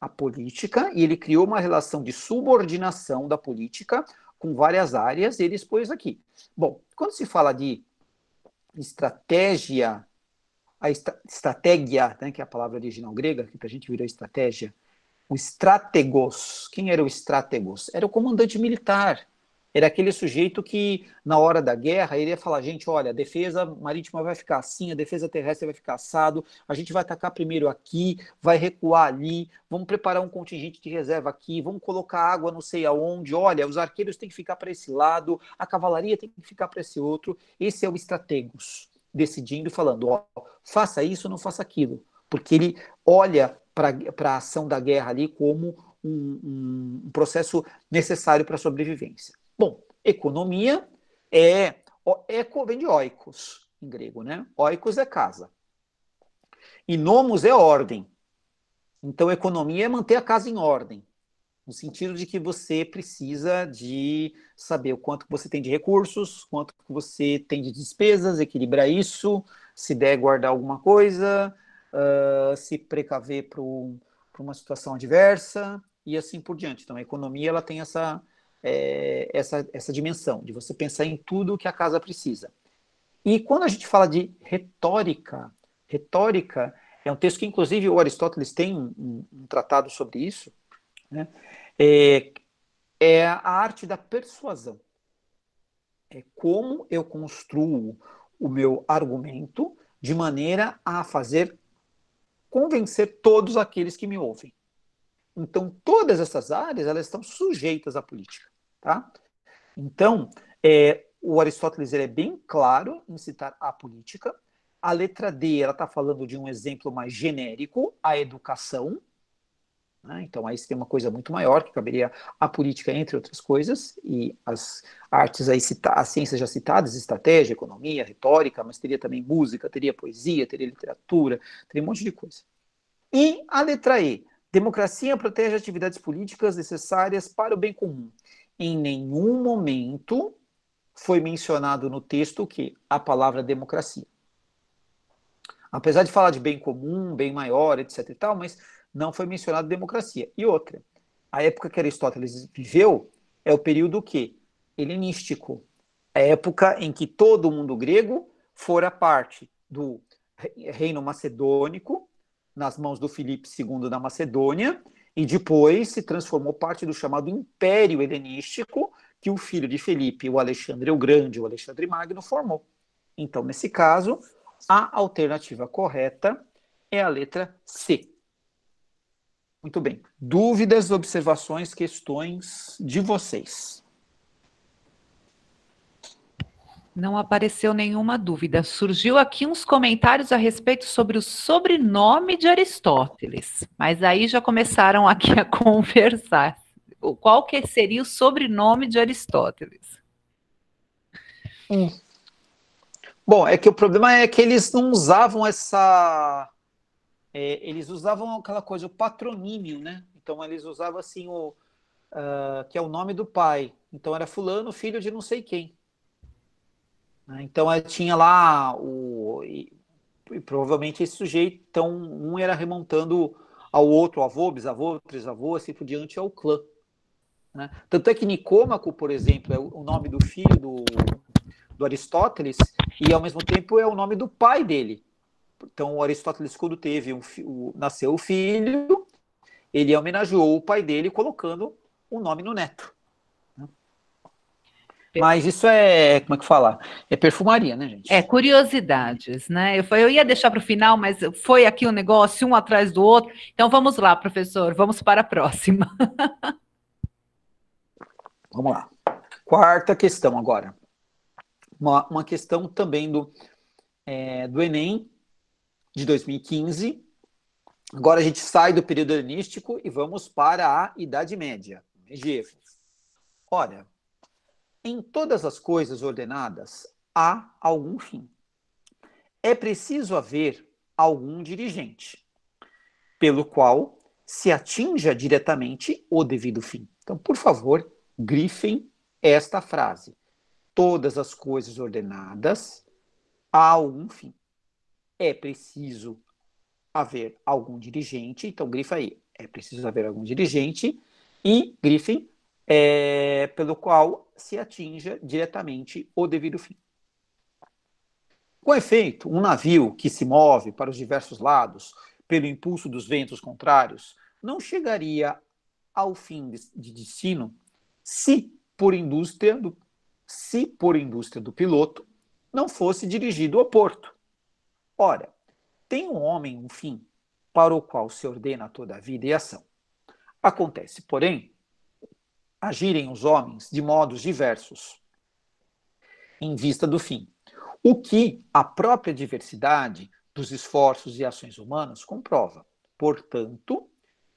A política, e ele criou uma relação de subordinação da política com várias áreas, ele expôs aqui. Bom, quando se fala de estratégia, a estratégia, né, que é a palavra original grega, que para a gente virou estratégia, o estrategos, quem era o estrategos? Era o comandante militar, era aquele sujeito que, na hora da guerra, ele ia falar: gente, olha, a defesa marítima vai ficar assim, a defesa terrestre vai ficar assado, a gente vai atacar primeiro aqui, vai recuar ali, vamos preparar um contingente de reserva aqui, vamos colocar água não sei aonde, olha, os arqueiros têm que ficar para esse lado, a cavalaria tem que ficar para esse outro. Esse é o estrategos decidindo e falando: ó, faça isso, não faça aquilo. Porque ele olha para a ação da guerra ali como um, um, um processo necessário para a sobrevivência. Bom, economia é eco vem de oikos em grego, né? Oikos é casa. E nomos é ordem. Então, economia é manter a casa em ordem, no sentido de que você precisa de saber o quanto você tem de recursos, quanto você tem de despesas, equilibrar isso, se der guardar alguma coisa, uh, se precaver para uma situação adversa e assim por diante. Então, a economia ela tem essa é, essa, essa dimensão, de você pensar em tudo o que a casa precisa. E quando a gente fala de retórica, retórica é um texto que, inclusive, o Aristóteles tem um, um tratado sobre isso, né? é, é a arte da persuasão. É como eu construo o meu argumento de maneira a fazer convencer todos aqueles que me ouvem. Então, todas essas áreas elas estão sujeitas à política. Tá? Então, é, o Aristóteles ele é bem claro em citar a política. A letra D ela está falando de um exemplo mais genérico, a educação. Né? Então, aí você tem uma coisa muito maior, que caberia a política, entre outras coisas, e as artes, aí cita as ciências já citadas, estratégia, economia, retórica, mas teria também música, teria poesia, teria literatura, teria um monte de coisa. E a letra E, democracia protege atividades políticas necessárias para o bem comum em nenhum momento foi mencionado no texto que a palavra democracia. Apesar de falar de bem comum, bem maior, etc e tal, mas não foi mencionado democracia. E outra, a época que Aristóteles viveu é o período que helenístico, é a época em que todo o mundo grego fora parte do reino macedônico, nas mãos do Filipe II da Macedônia, e depois se transformou parte do chamado Império Helenístico, que o filho de Felipe, o Alexandre o Grande, o Alexandre Magno, formou. Então, nesse caso, a alternativa correta é a letra C. Muito bem. Dúvidas, observações, questões de vocês. Não apareceu nenhuma dúvida. Surgiu aqui uns comentários a respeito sobre o sobrenome de Aristóteles, mas aí já começaram aqui a conversar. Qual que seria o sobrenome de Aristóteles? Hum. Bom, é que o problema é que eles não usavam essa. É, eles usavam aquela coisa, o patronímio, né? Então eles usavam assim o. Uh, que é o nome do pai. Então era fulano, filho de não sei quem. Né? Então tinha lá o e, e provavelmente esse sujeito, então um era remontando ao outro, avô, bisavô, trisavô, assim por diante, ao clã. Né? Tanto é que Nicômaco, por exemplo, é o nome do filho do, do Aristóteles e ao mesmo tempo é o nome do pai dele. Então Aristóteles quando teve um o, nasceu o filho, ele homenageou o pai dele colocando o um nome no neto. Mas isso é, como é que fala? É perfumaria, né, gente? É, curiosidades, né? Eu, eu ia deixar para o final, mas foi aqui um negócio, um atrás do outro. Então vamos lá, professor, vamos para a próxima. vamos lá. Quarta questão agora. Uma, uma questão também do, é, do Enem de 2015. Agora a gente sai do período helenístico e vamos para a Idade Média, medievo. Olha, em todas as coisas ordenadas há algum fim. É preciso haver algum dirigente, pelo qual se atinja diretamente o devido fim. Então, por favor, grifem esta frase. Todas as coisas ordenadas há algum fim. É preciso haver algum dirigente, então grifa aí, é preciso haver algum dirigente, e grifem é, pelo qual se atinja diretamente o devido fim. Com efeito, um navio que se move para os diversos lados pelo impulso dos ventos contrários não chegaria ao fim de destino se por indústria do, se por indústria do piloto não fosse dirigido ao porto. Ora, tem um homem um fim para o qual se ordena toda a vida e ação. Acontece, porém, agirem os homens de modos diversos em vista do fim, o que a própria diversidade dos esforços e ações humanas comprova. Portanto,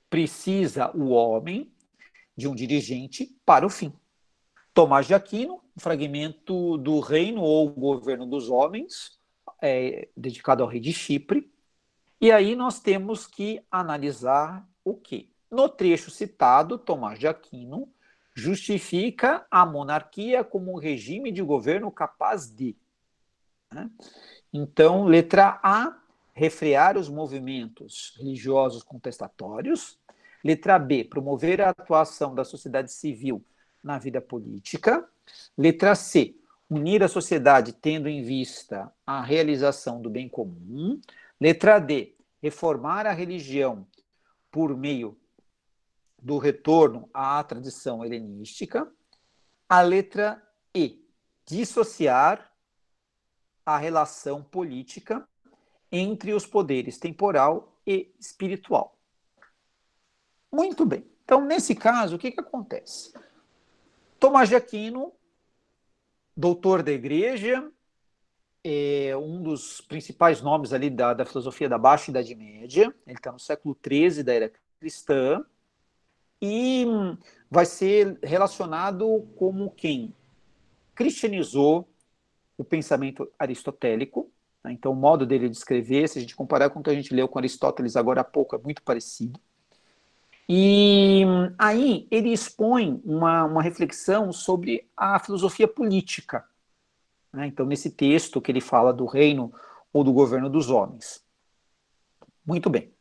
precisa o homem de um dirigente para o fim. Tomás de Aquino, fragmento do Reino ou Governo dos Homens, é, dedicado ao rei de Chipre. E aí nós temos que analisar o que? No trecho citado, Tomás de Aquino justifica a monarquia como um regime de governo capaz de. Né? Então, letra A, refrear os movimentos religiosos contestatórios. Letra B, promover a atuação da sociedade civil na vida política. Letra C, unir a sociedade tendo em vista a realização do bem comum. Letra D, reformar a religião por meio do retorno à tradição helenística. A letra E, dissociar a relação política entre os poderes temporal e espiritual. Muito bem. Então, nesse caso, o que, que acontece? Tomás de Aquino, doutor da igreja, é um dos principais nomes ali da, da filosofia da Baixa Idade Média, ele está no século XIII da era cristã, e vai ser relacionado como quem cristianizou o pensamento aristotélico. Né? Então, o modo dele de escrever, se a gente comparar com o que a gente leu com Aristóteles agora há pouco, é muito parecido. E aí ele expõe uma, uma reflexão sobre a filosofia política. Né? Então, nesse texto que ele fala do reino ou do governo dos homens. Muito bem.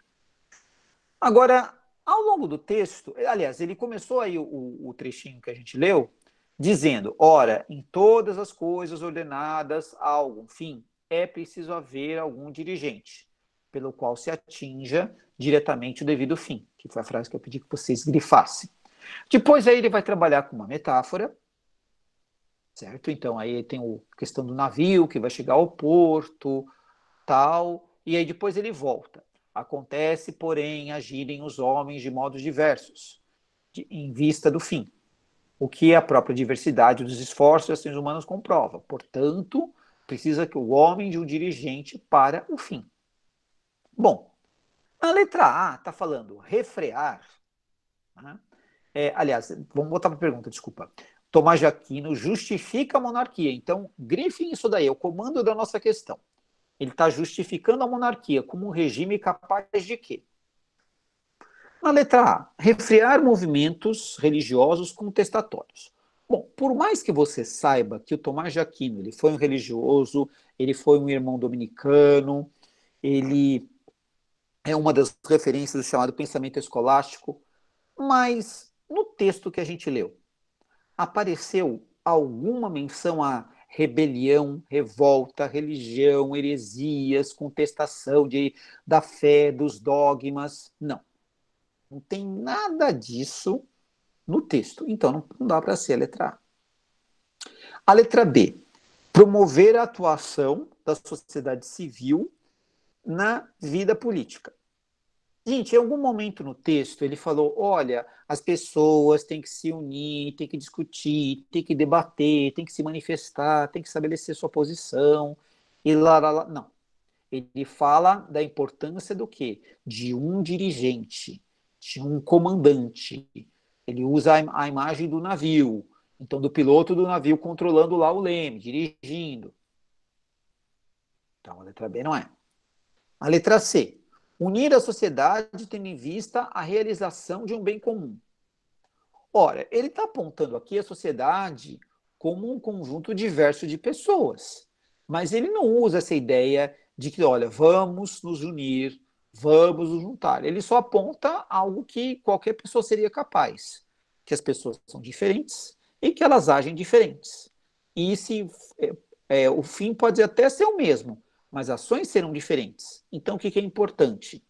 Agora, ao longo do texto, eh, aliás, ele começou aí o, o trechinho que a gente leu, dizendo: Ora, em todas as coisas ordenadas a algum fim, é preciso haver algum dirigente, pelo qual se atinja diretamente o devido fim, que foi a frase que eu pedi que vocês grifassem. Depois aí ele vai trabalhar com uma metáfora, certo? Então aí tem a questão do navio que vai chegar ao porto, tal, e aí depois ele volta. Acontece, porém, agirem os homens de modos diversos, de, em vista do fim, o que a própria diversidade dos esforços dos seres humanas comprova. Portanto, precisa que o homem de um dirigente para o fim. Bom, a letra A está falando refrear. Né? É, aliás, vamos voltar para a pergunta, desculpa. Tomás de Aquino justifica a monarquia. Então, grifem isso daí, é o comando da nossa questão. Ele está justificando a monarquia como um regime capaz de quê? Na letra A, refrear movimentos religiosos contestatórios. Bom, por mais que você saiba que o Tomás de Aquino ele foi um religioso, ele foi um irmão dominicano, ele é uma das referências do chamado pensamento escolástico, mas no texto que a gente leu, apareceu alguma menção a rebelião, revolta, religião, heresias, contestação de, da fé, dos dogmas. Não. Não tem nada disso no texto. Então, não, não dá para ser a letra A. A letra B. Promover a atuação da sociedade civil na vida política. Gente, em algum momento no texto ele falou: olha, as pessoas têm que se unir, têm que discutir, têm que debater, têm que se manifestar, têm que estabelecer sua posição e lá, lá, lá. Não. Ele fala da importância do quê? De um dirigente, de um comandante. Ele usa a, a imagem do navio, então do piloto do navio controlando lá o leme, dirigindo. Então a letra B não é. A letra C Unir a sociedade tendo em vista a realização de um bem comum. Ora, ele está apontando aqui a sociedade como um conjunto diverso de pessoas, mas ele não usa essa ideia de que, olha, vamos nos unir, vamos nos juntar. Ele só aponta algo que qualquer pessoa seria capaz, que as pessoas são diferentes e que elas agem diferentes. E se é, é o fim pode até ser o mesmo, mas ações serão diferentes. Então, o que, é importante?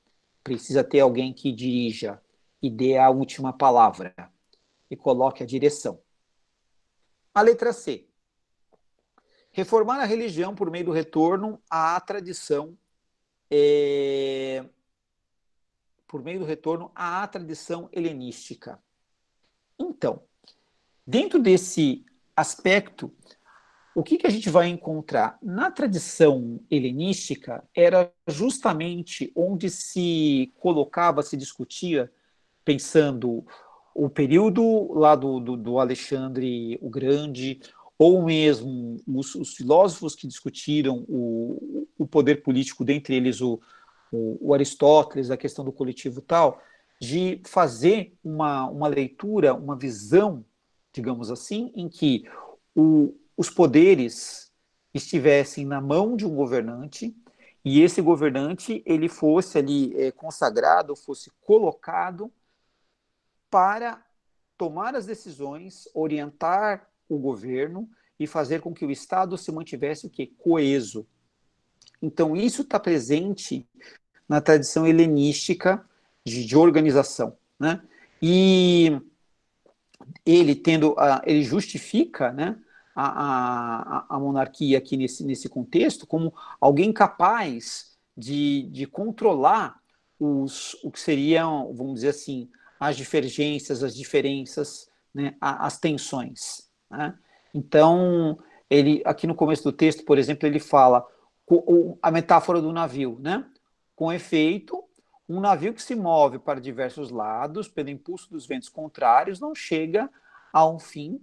Precisa ter alguém que dirija e dê a última palavra e coloque a direção. A letra C. Reformar a religião por meio do retorno à tradição é, por meio do retorno à tradição helenística. Então, dentro desse aspecto, o que, que a gente vai encontrar? Na tradição helenística, era justamente onde se colocava, se discutia, pensando o período lá do, do, do Alexandre o Grande, ou mesmo os, os filósofos que discutiram o, o, poder político, dentre eles o, o, o Aristóteles, a questão do coletivo tal, de fazer uma, uma leitura, uma visão, digamos assim, em que o, os poderes estivessem na mão de um governante e esse governante ele fosse ali é, consagrado, fosse colocado para tomar as decisões, orientar o governo e fazer com que o Estado se mantivesse o que coeso. Então isso está presente na tradição helenística de, de organização, né? E ele tendo a, ele justifica, né? a, a, a monarquia aqui nesse, nesse contexto como alguém capaz de, de controlar os, o que seriam, vamos dizer assim, as divergências, as diferenças, né, as tensões. Né? Então, ele aqui no começo do texto, por exemplo, ele fala a metáfora do navio, né? Com efeito, um navio que se move para diversos lados pelo impulso dos ventos contrários não chega a um fim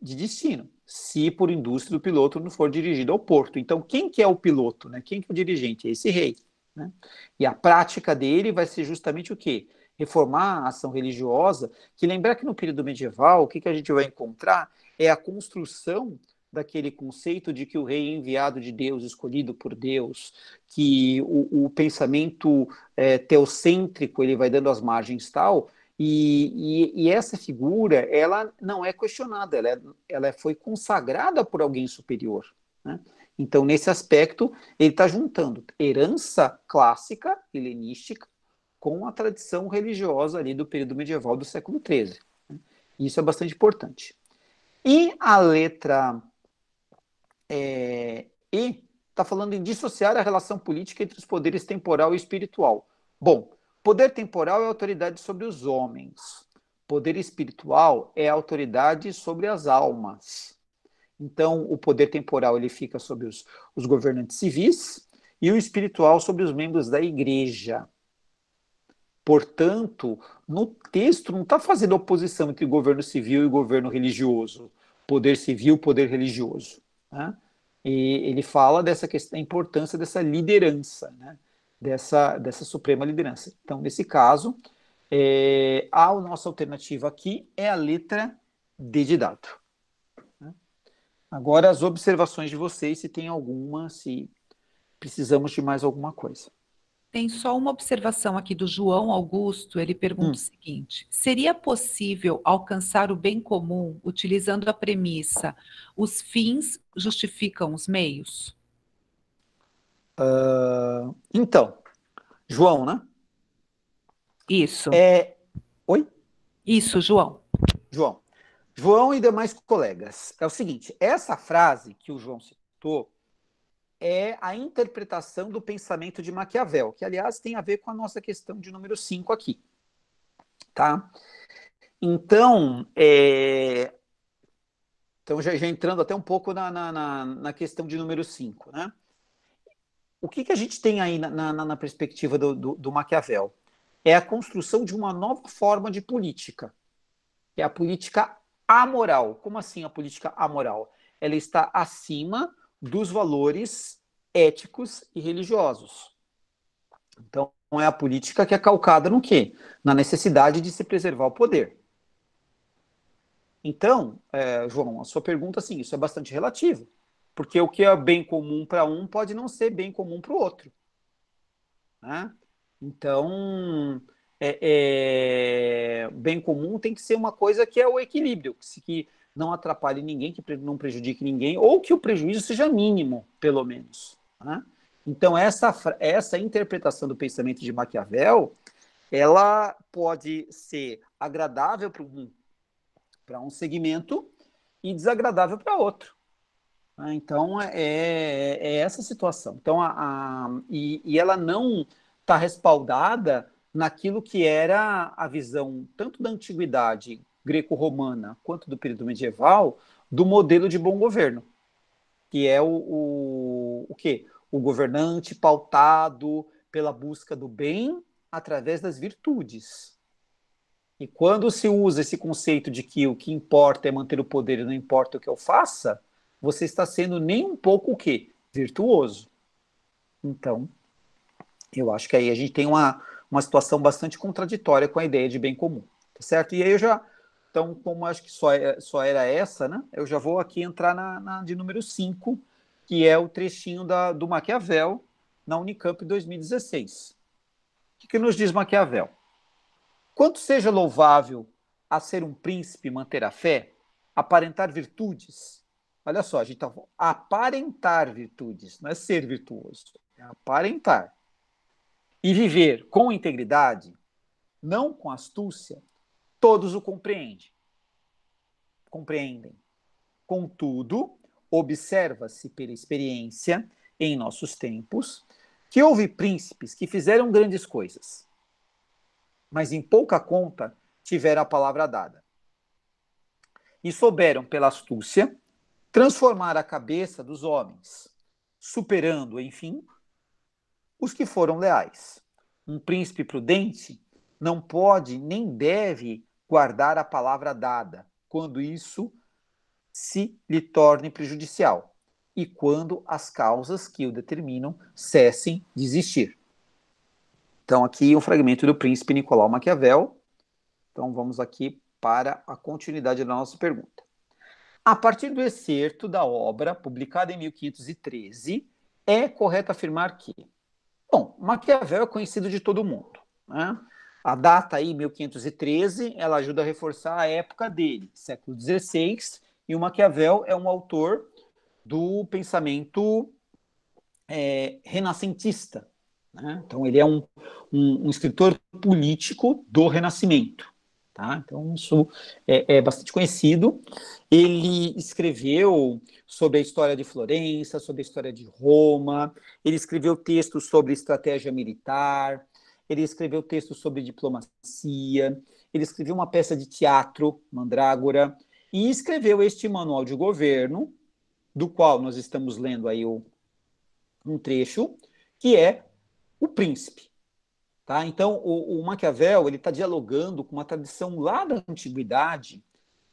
de destino, se por indústria do piloto não for dirigido ao porto. Então, quem que é o piloto? Né? Quem que é o dirigente? É esse rei. Né? E a prática dele vai ser justamente o quê? Reformar a ação religiosa, que lembrar que no período medieval, o que, que a gente vai encontrar é a construção daquele conceito de que o rei é enviado de Deus, escolhido por Deus, que o, o pensamento é, teocêntrico ele vai dando as margens tal, e, e, e, essa figura, ela não é questionada, ela, é, ela foi consagrada por alguém superior. Né? Então, nesse aspecto, ele está juntando herança clássica, helenística, com a tradição religiosa ali do período medieval do século XIII. Né? Isso é bastante importante. E a letra é, E está falando em dissociar a relação política entre os poderes temporal e espiritual. Bom, Poder temporal é autoridade sobre os homens. Poder espiritual é autoridade sobre as almas. Então, o poder temporal ele fica sobre os, os governantes civis e o espiritual sobre os membros da igreja. Portanto, no texto não está fazendo oposição entre governo civil e governo religioso, poder civil, poder religioso. Né? E ele fala dessa questão, da importância dessa liderança. Né? dessa, dessa suprema liderança. Então, nesse caso, é, a nossa alternativa aqui é a letra D de dado. Né? Agora, as observações de vocês, se tem alguma, se precisamos de mais alguma coisa. Tem só uma observação aqui do João Augusto. Ele pergunta hum. o seguinte: seria possível alcançar o bem comum utilizando a premissa os fins justificam os meios? Uh, então, João, né? Isso. É... Oi? Isso, João. João. João e demais colegas. É o seguinte: essa frase que o João citou é a interpretação do pensamento de Maquiavel, que, aliás, tem a ver com a nossa questão de número 5 aqui. Tá? Então, é... então já, já entrando até um pouco na, na, na, na questão de número 5, né? o que, que a gente tem aí na, na, na perspectiva do, do, do Maquiavel? É a construção de uma nova forma de política, que é a política amoral. Como assim a política amoral? Ela está acima dos valores éticos e religiosos. Então, é a política que é calcada no quê? Na necessidade de se preservar o poder. Então, é, João, a sua pergunta, assim, isso é bastante relativo. Porque o que é bem comum para um pode não ser bem comum para o outro. Né? Então, é, é, bem comum tem que ser uma coisa que é o equilíbrio, que, que não atrapalhe ninguém, que não prejudique ninguém, ou que o prejuízo seja mínimo, pelo menos. Né? Então, essa, essa interpretação do pensamento de Maquiavel, ela pode ser agradável para um, um segmento e desagradável para outro. Ah, então, é, é, é essa situação. Então, a, a e, e ela não está respaldada naquilo que era a visão tanto da antiguidade greco-romana quanto do período medieval do modelo de bom governo, que é o, o, o O governante pautado pela busca do bem através das virtudes. E quando se usa esse conceito de que o que importa é manter o poder e não importa o que eu faça, você está sendo nem um pouco o quê? Virtuoso. Então, eu acho que aí a gente tem uma, uma situação bastante contraditória com a ideia de bem comum, tá certo? E aí eu já, então, como acho que só, era, é, só era essa, né? Eu já vou aqui entrar na, na de número 5, que é o trechinho da, do Maquiavel na Unicamp 2016. O que, que nos diz Maquiavel? Quanto seja louvável a ser um príncipe manter a fé, aparentar virtudes, Olha só, a gente está aparentar virtudes, não é ser virtuoso, é aparentar. E viver com integridade, não com astúcia, todos o compreendem. Compreendem. Contudo, observa-se pela experiência em nossos tempos que houve príncipes que fizeram grandes coisas, mas em pouca conta tiveram a palavra dada. E souberam pela astúcia transformar a cabeça dos homens, superando, enfim, os que foram leais. Um príncipe prudente não pode nem deve guardar a palavra dada quando isso se lhe torne prejudicial e quando as causas que o determinam cessem de existir. Então, aqui um fragmento do príncipe Nicolau Maquiavel. Então, vamos aqui para a continuidade da nossa pergunta. A partir do excerto da obra, publicada em 1513, é correto afirmar que, bom, Maquiavel é conhecido de todo mundo. Né? A data aí, 1513, ela ajuda a reforçar a época dele, século XVI, e o Maquiavel é um autor do pensamento é, renascentista. Né? Então, ele é um, um, um escritor político do Renascimento. Tá? Então, isso é, é, bastante conhecido. Ele escreveu sobre a história de Florença, sobre a história de Roma, ele escreveu textos sobre estratégia militar, ele escreveu textos sobre diplomacia, ele escreveu uma peça de teatro, Mandrágora, e escreveu este manual de governo, do qual nós estamos lendo aí o, um trecho, que é O Príncipe. Tá? Então, o, o Maquiavel ele está dialogando com uma tradição lá da antiguidade,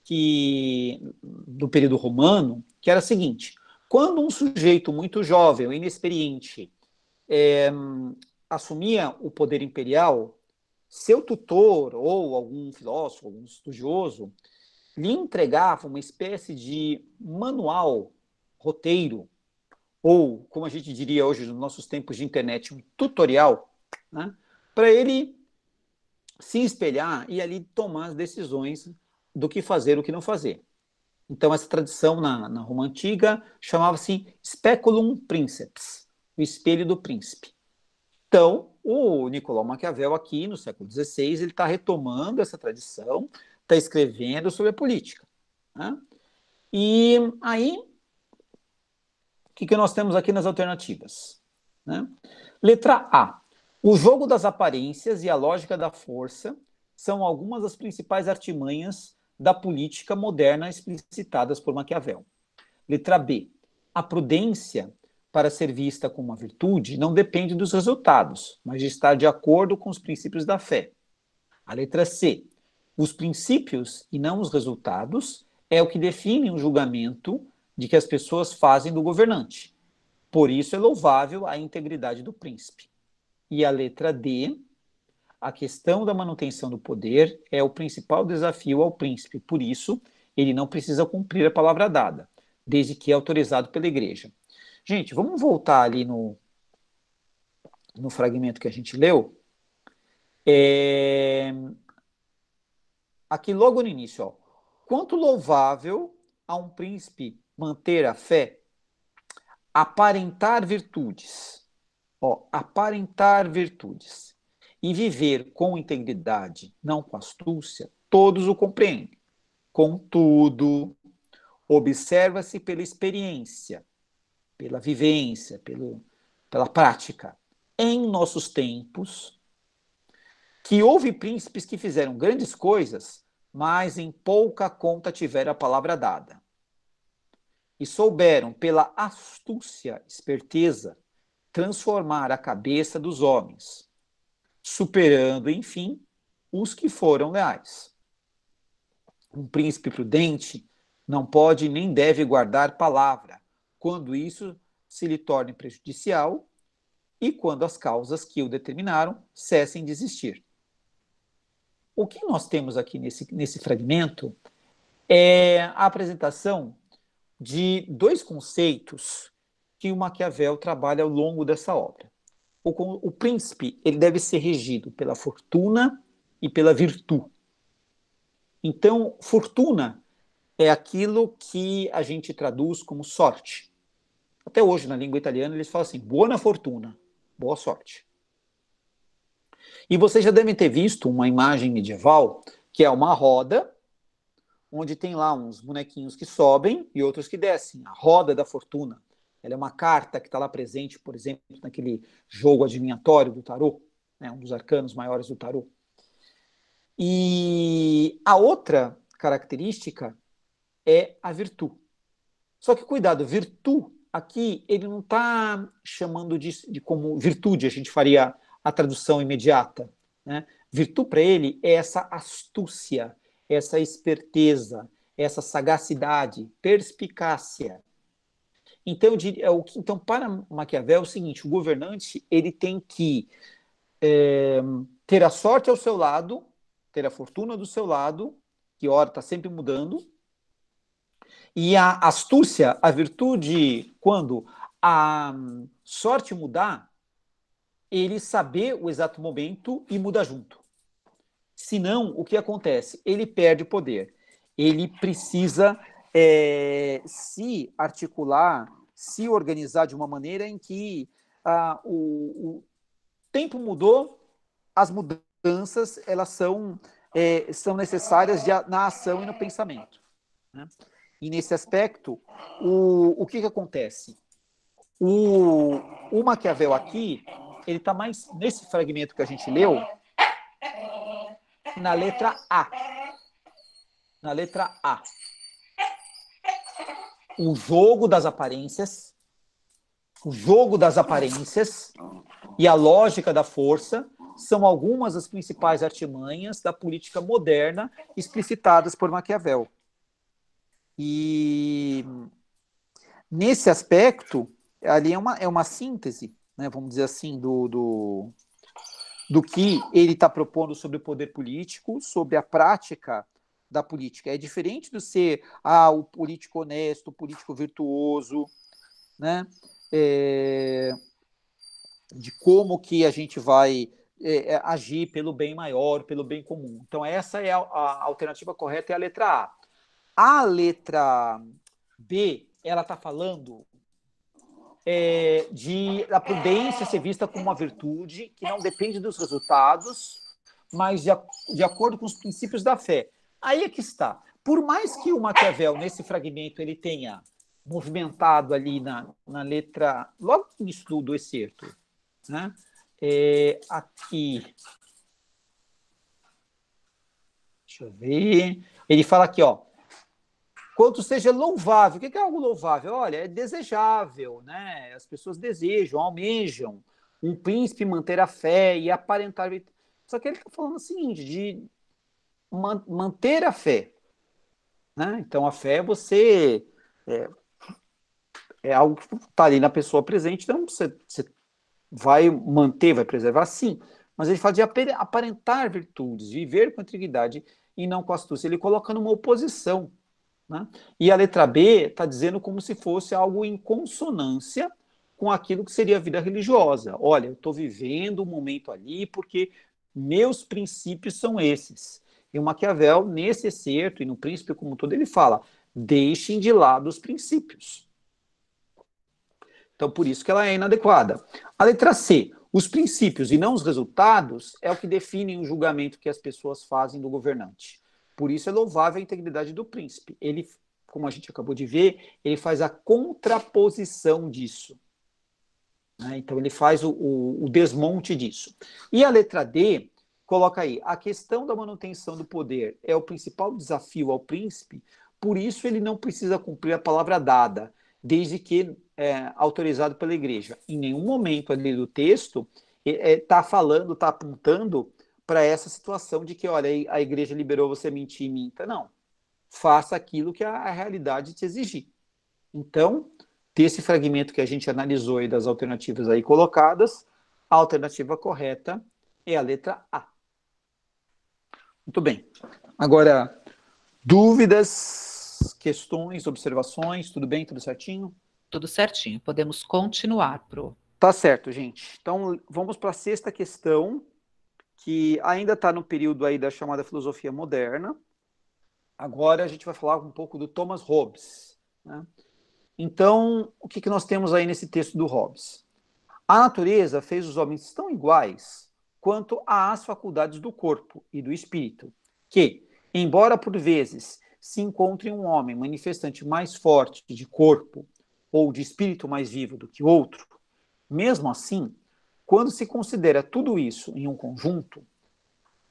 que do período romano, que era a seguinte: quando um sujeito muito jovem inexperiente é, assumia o poder imperial, seu tutor ou algum filósofo, algum estudioso, lhe entregava uma espécie de manual, roteiro, ou, como a gente diria hoje nos nossos tempos de internet, um tutorial, né? para ele se espelhar e ali tomar as decisões do que fazer, o que não fazer. Então, essa tradição na, na Roma Antiga chamava-se Speculum Princeps, o espelho do príncipe. Então, o Nicolau Maquiavel, aqui no século XVI, ele está retomando essa tradição, está escrevendo sobre a política. Né? E aí, o que, que nós temos aqui nas alternativas? Né? Letra A. O jogo das aparências e a lógica da força são algumas das principais artimanhas da política moderna explicitadas por Maquiavel. Letra B. A prudência, para ser vista como uma virtude, não depende dos resultados, mas de estar de acordo com os princípios da fé. A letra C. Os princípios e não os resultados é o que define o julgamento de que as pessoas fazem do governante. Por isso é louvável a integridade do príncipe. E a letra D, a questão da manutenção do poder é o principal desafio ao príncipe, por isso, ele não precisa cumprir a palavra dada, desde que é autorizado pela igreja. Gente, vamos voltar ali no, no fragmento que a gente leu. É... Aqui logo no início, ó. Quanto louvável a um príncipe manter a fé, aparentar virtudes Ó, aparentar virtudes e viver com integridade, não com astúcia, todos o compreendem. Contudo, observa-se pela experiência, pela vivência, pelo, pela prática. Em nossos tempos, que houve príncipes que fizeram grandes coisas, mas em pouca conta tiveram a palavra dada. E souberam, pela astúcia, esperteza, transformar a cabeça dos homens, superando, enfim, os que foram leais. Um príncipe prudente não pode nem deve guardar palavra, quando isso se lhe torne prejudicial e quando as causas que o determinaram cessem de existir. O que nós temos aqui nesse, nesse fragmento é a apresentação de dois conceitos que o Maquiavel trabalha ao longo dessa obra. O, o príncipe ele deve ser regido pela fortuna e pela virtude. Então, fortuna é aquilo que a gente traduz como sorte. Até hoje, na língua italiana, eles falam assim: buona fortuna, boa sorte. E vocês já devem ter visto uma imagem medieval que é uma roda onde tem lá uns bonequinhos que sobem e outros que descem a roda da fortuna. Ela é uma carta que está lá presente, por exemplo, naquele jogo adivinhatório do tarô, né, um dos arcanos maiores do tarô. E a outra característica é a virtude. Só que cuidado, virtude aqui ele não está chamando de, de, como virtude, a gente faria a tradução imediata. Né? Virtude para ele é essa astúcia, essa esperteza, essa sagacidade, perspicácia, então, é então para Maquiavel é o seguinte: o governante ele tem que é, ter a sorte ao seu lado, ter a fortuna do seu lado, que ora está sempre mudando, e a astúcia, a virtude, quando a sorte mudar, ele saber o exato momento e mudar junto. Senão, o que acontece? Ele perde poder. Ele precisa é, se articular, se organizar de uma maneira em que ah, o, o, tempo mudou, as mudanças elas são, é, são necessárias de, na ação e no pensamento. Né? E nesse aspecto, o, o que, que acontece? O, o Maquiavel aqui, ele está mais nesse fragmento que a gente leu, na letra A. Na letra A o jogo das aparências, o jogo das aparências e a lógica da força são algumas das principais artimanhas da política moderna explicitadas por Maquiavel. E nesse aspecto, ali é uma, é uma síntese, né, vamos dizer assim, do, do, do que ele está propondo sobre o poder político, sobre a prática da política. É diferente do ser ah, o político honesto, o político virtuoso, né? É, de como que a gente vai é, é, agir pelo bem maior, pelo bem comum. Então, essa é a, a alternativa correta, é a letra A. A letra B, ela está falando é, de a prudência ser vista como uma virtude que não depende dos resultados, mas de, de acordo com os princípios da fé. Aí é que está. Por mais que o Maquiavel, nesse fragmento, ele tenha movimentado ali na, na letra, logo no estudo do excerto, né? É, aqui. Deixa eu ver. Ele fala aqui, ó. Quanto seja louvável. O que é algo louvável? Olha, é desejável, né? As pessoas desejam, almejam. Um príncipe manter a fé e aparentar. Só que ele está falando o assim, seguinte: de manter a fé. Né? Então, a fé é você. É, é algo que está ali na pessoa presente, então você, você vai manter, vai preservar, sim. Mas ele fala de aparentar virtudes, viver com integridade e não com astúcia. Ele coloca numa oposição. Né? E a letra B está dizendo como se fosse algo em consonância com aquilo que seria a vida religiosa. Olha, eu estou vivendo um momento ali porque meus princípios são esses. E o Maquiavel, nesse excerto e no Príncipe como um todo, ele fala: deixem de lado os princípios. Então, por isso que ela é inadequada. A letra C, os princípios e não os resultados, é o que define o julgamento que as pessoas fazem do governante. Por isso é louvável a integridade do príncipe. Ele, como a gente acabou de ver, ele faz a contraposição disso. Né? Então, ele faz o, o, o desmonte disso. E a letra D, coloca aí: a questão da manutenção do poder é o principal desafio ao príncipe, por isso ele não precisa cumprir a palavra dada, desde que é, autorizado pela igreja. Em nenhum momento ali do texto está é, tá falando, está apontando para essa situação de que, olha, a igreja liberou você mentir, e minta. Não. Faça aquilo que a, a realidade te exigir. Então, desse fragmento que a gente analisou e das alternativas aí colocadas, a alternativa correta é a letra A. Muito bem. Agora, dúvidas, questões, observações, tudo bem? Tudo certinho? Tudo certinho. Podemos continuar, Pro. Tá certo, gente. Então, vamos para a sexta questão, que ainda está no período aí da chamada filosofia moderna. Agora a gente vai falar um pouco do Thomas Hobbes. Né? Então, o que, que nós temos aí nesse texto do Hobbes? A natureza fez os homens tão iguais quanto às faculdades do corpo e do espírito, que, embora por vezes se encontre um homem manifestante mais forte de corpo ou de espírito mais vivo do que outro, mesmo assim, quando se considera tudo isso em um conjunto,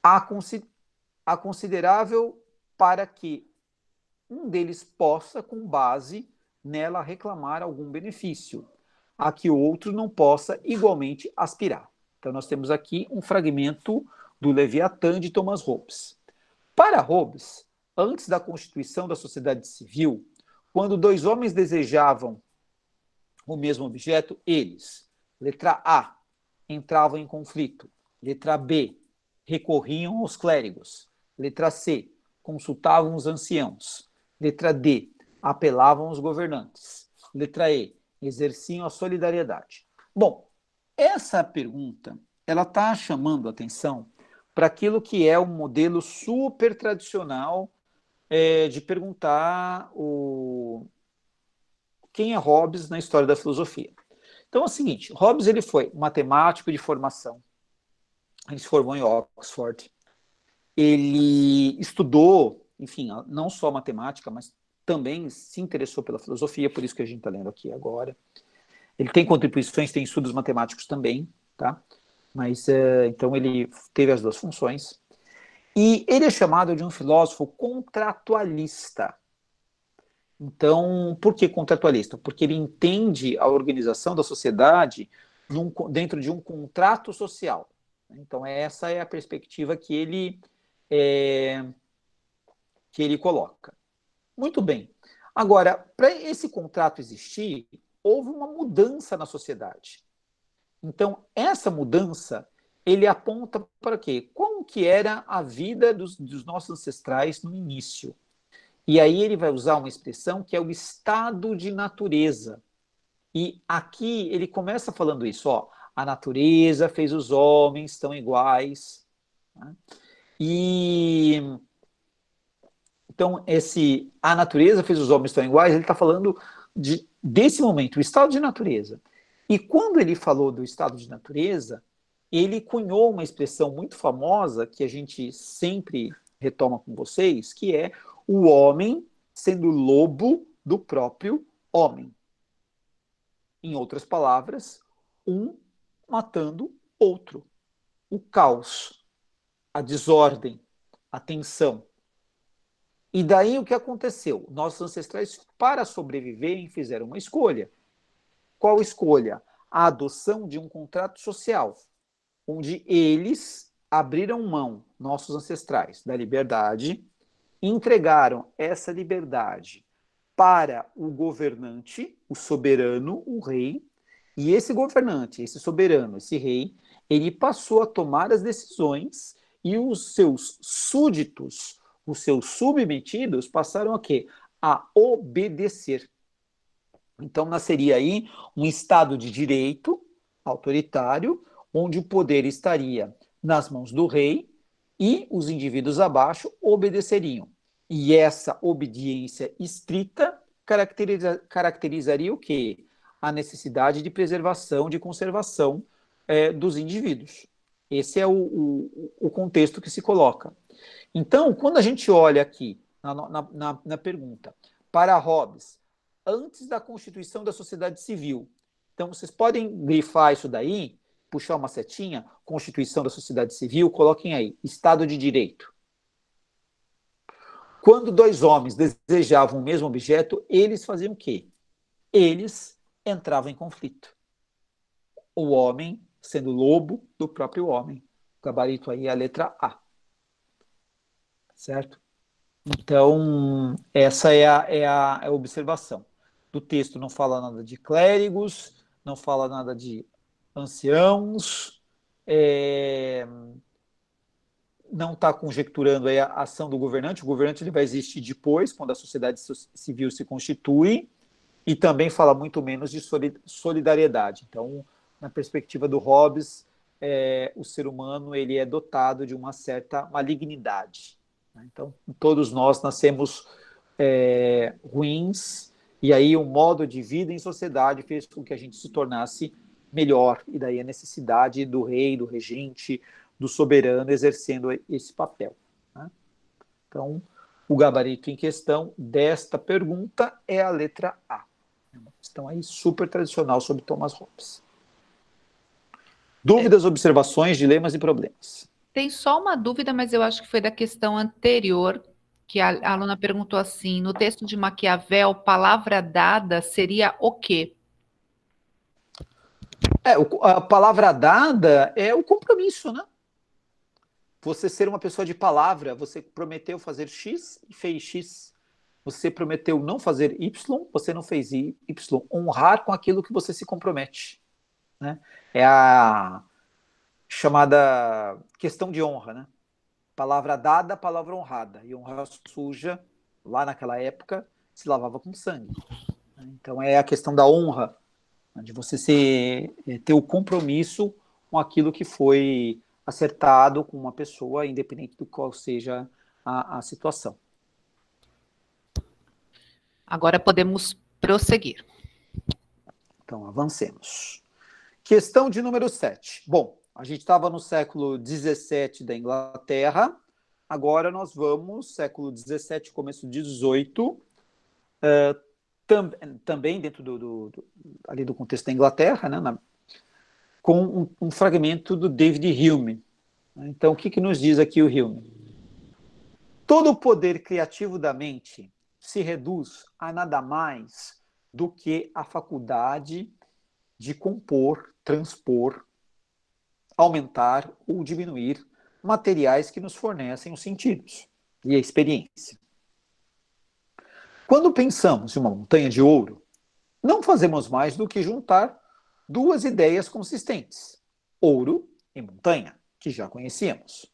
há, consi há considerável para que um deles possa, com base nela, reclamar algum benefício, a que o outro não possa igualmente aspirar. Então, nós temos aqui um fragmento do Leviatã de Thomas Hobbes. Para Hobbes, antes da constituição da sociedade civil, quando dois homens desejavam o mesmo objeto, eles, letra A, entravam em conflito, letra B, recorriam aos clérigos, letra C, consultavam os anciãos, letra D, apelavam aos governantes, letra E, exerciam a solidariedade. Bom, essa pergunta ela está chamando atenção para aquilo que é um modelo super tradicional é, de perguntar o quem é Hobbes na história da filosofia. Então é o seguinte, Hobbes ele foi matemático de formação. Ele se formou em Oxford. Ele estudou, enfim, não só matemática, mas também se interessou pela filosofia, por isso que a gente está lendo aqui agora. Ele tem contribuições, tem estudos matemáticos também, tá? Mas é, então ele teve as duas funções. E ele é chamado de um filósofo contratualista. Então, por que contratualista? Porque ele entende a organização da sociedade num, dentro de um contrato social. Então, essa é a perspectiva que ele, é, que ele coloca. Muito bem. Agora, para esse contrato existir, houve uma mudança na sociedade. Então, essa mudança ele aponta para quê? Como que era a vida dos, dos nossos ancestrais no início? E aí ele vai usar uma expressão que é o estado de natureza. E aqui ele começa falando isso, ó, a natureza fez os homens tão iguais. Né? E então esse a natureza fez os homens tão iguais, ele está falando de, desse momento, o estado de natureza. E quando ele falou do estado de natureza, ele cunhou uma expressão muito famosa que a gente sempre retoma com vocês, que é o homem sendo lobo do próprio homem. Em outras palavras, um matando outro. O caos, a desordem, a tensão. E daí o que aconteceu? Nossos ancestrais, para sobreviverem, fizeram uma escolha. Qual escolha? A adoção de um contrato social, onde eles abriram mão, nossos ancestrais, da liberdade, entregaram essa liberdade para o governante, o soberano, o rei, e esse governante, esse soberano, esse rei, ele passou a tomar as decisões e os seus súditos os seus submetidos passaram a quê? A obedecer. Então nasceria aí um estado de direito autoritário, onde o poder estaria nas mãos do rei e os indivíduos abaixo obedeceriam. E essa obediência estrita caracteriza, caracterizaria o quê? A necessidade de preservação, de conservação é, dos indivíduos. Esse é o, o, o contexto que se coloca. Então, quando a gente olha aqui na, na, na, na pergunta para Hobbes, antes da constituição da sociedade civil, então vocês podem grifar isso daí, puxar uma setinha, constituição da sociedade civil, coloquem aí, Estado de Direito. Quando dois homens desejavam o mesmo objeto, eles faziam o quê? Eles entravam em conflito. O homem sendo lobo do próprio homem. O gabarito aí é a letra A certo? Então, essa é, é a, é a, observação. Do texto não fala nada de clérigos, não fala nada de anciãos, é, não está conjecturando a ação do governante. O governante ele vai existir depois, quando a sociedade civil se constitui, e também fala muito menos de solidariedade. Então, na perspectiva do Hobbes, é, o ser humano ele é dotado de uma certa malignidade. Né? Então, todos nós nascemos é, ruins, e aí o modo de vida em sociedade fez com que a gente se tornasse melhor, e daí a necessidade do rei, do regente, do soberano exercendo esse papel. Né? Então, o gabarito em questão desta pergunta é a letra A. Uma questão aí super tradicional sobre Thomas Hobbes. Dúvidas, observações, dilemas e problemas. Tem só uma dúvida, mas eu acho que foi da questão anterior, que a, aluna perguntou assim: no texto de Maquiavel, palavra dada seria o quê? É, a palavra dada é o compromisso, né? Você ser uma pessoa de palavra, você prometeu fazer X e fez X. Você prometeu não fazer Y, você não fez Y. Honrar com aquilo que você se compromete. Né? É a chamada questão de honra, né? Palavra dada, palavra honrada. E honra suja, lá naquela época, se lavava com sangue. Então é a questão da honra, né? de você ser, eh, ter o compromisso com aquilo que foi acertado com uma pessoa, independente do qual seja a, a situação. Agora podemos prosseguir. Então, avancemos. Questão de número 7. Bom, a gente estava no século XVII da Inglaterra, agora nós vamos, século XVII, começo XVIII, uh, eh, tam, também dentro do, do, do, ali do contexto da Inglaterra, né, na, com um, um, fragmento do David Hume. Né. Então, o que, que nos diz aqui o Hume? Todo o poder criativo da mente se reduz a nada mais do que a faculdade de compor, transpor aumentar ou diminuir materiais que nos fornecem os sentidos e a experiência. Quando pensamos em uma montanha de ouro, não fazemos mais do que juntar duas ideias consistentes: ouro e montanha, que já conhecíamos.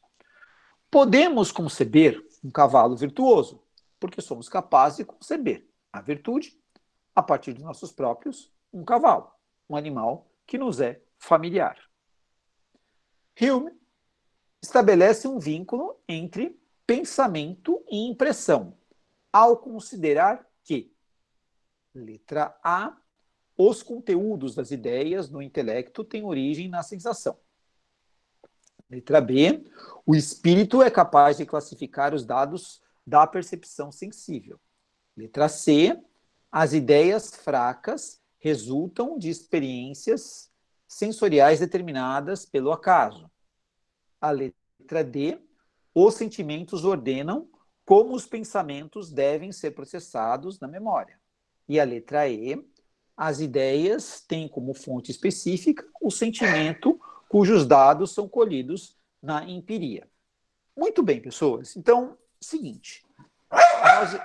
Podemos conceber um cavalo virtuoso, porque somos capazes de conceber a virtude a partir de nossos próprios um cavalo, um animal que nos é familiar. Hume estabelece um vínculo entre pensamento e impressão, ao considerar que, letra A, os conteúdos das ideias no intelecto têm origem na sensação. Letra B, o espírito é capaz de classificar os dados da percepção sensível. Letra C, as ideias fracas resultam de experiências sensoriais determinadas pelo acaso. A letra D, os sentimentos ordenam como os pensamentos devem ser processados na memória. E a letra E, as ideias têm como fonte específica o sentimento cujos dados são colhidos na empiria. Muito bem, pessoas. Então, seguinte. Nós...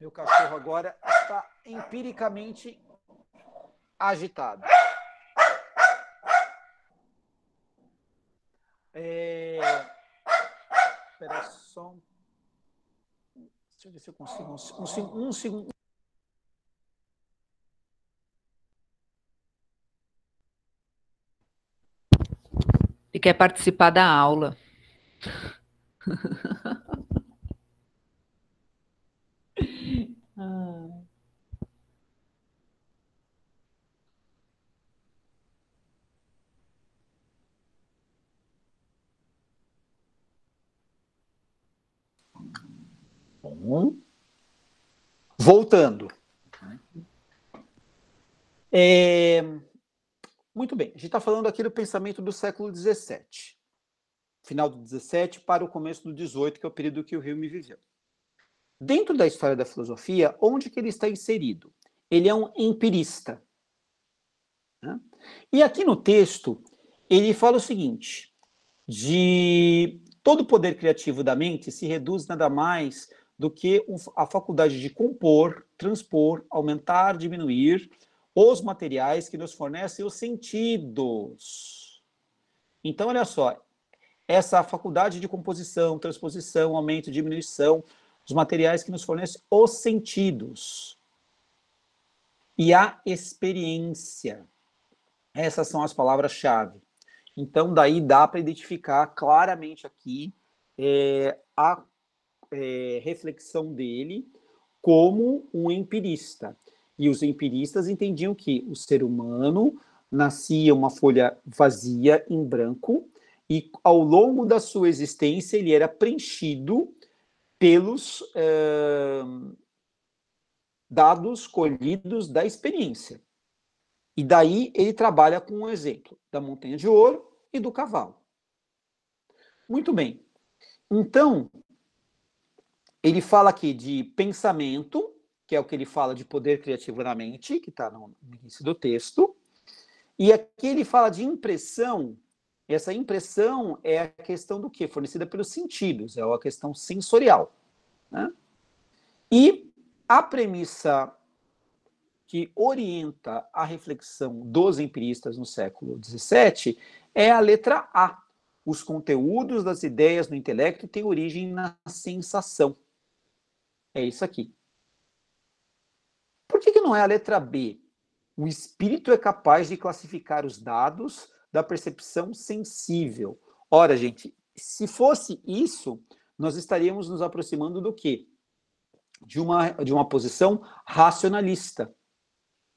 Meu cachorro agora está empiricamente agitado. É... Espera só Deixa eu ver se eu consigo um, um, um segundo. E quer participar da aula. ah. voltando. É, muito bem, a gente está falando aqui do pensamento do século XVII, final do XVII para o começo do XVIII, que é o período que o Hume viveu. Dentro da história da filosofia, onde que ele está inserido? Ele é um empirista. Né? E aqui no texto, ele fala o seguinte, de todo o poder criativo da mente se reduz nada mais do que a faculdade de compor, transpor, aumentar, diminuir os materiais que nos fornecem os sentidos. Então, olha só, essa faculdade de composição, transposição, aumento, diminuição, os materiais que nos fornecem os sentidos. E a experiência. Essas são as palavras-chave. Então, daí dá para identificar claramente aqui é, a é, reflexão dele como um empirista. E os empiristas entendiam que o ser humano nascia uma folha vazia em branco e ao longo da sua existência ele era preenchido pelos é, dados colhidos da experiência. E daí ele trabalha com o um exemplo da montanha de ouro e do cavalo. Muito bem. Então, ele fala aqui de pensamento, que é o que ele fala de poder criativo na mente, que está no início do texto. E aqui ele fala de impressão. Essa impressão é a questão do que? Fornecida pelos sentidos, é uma questão sensorial. Né? E a premissa que orienta a reflexão dos empiristas no século XVII é a letra A. Os conteúdos das ideias no intelecto têm origem na sensação é isso aqui. Por que, que não é a letra B? O espírito é capaz de classificar os dados da percepção sensível. Ora, gente, se fosse isso, nós estaríamos nos aproximando do quê? De uma, de uma posição racionalista,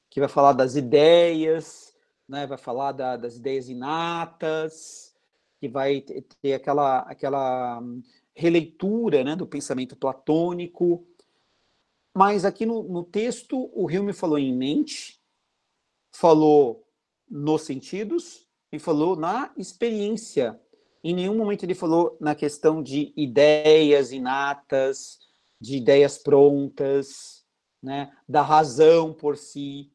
que vai falar das ideias, né? vai falar da, das ideias inatas, que vai ter aquela, aquela hum, releitura né? do pensamento platônico, mas aqui no, no texto, o Hume falou em mente, falou nos sentidos e falou na experiência. Em nenhum momento ele falou na questão de ideias inatas, de ideias prontas, né? da razão por si.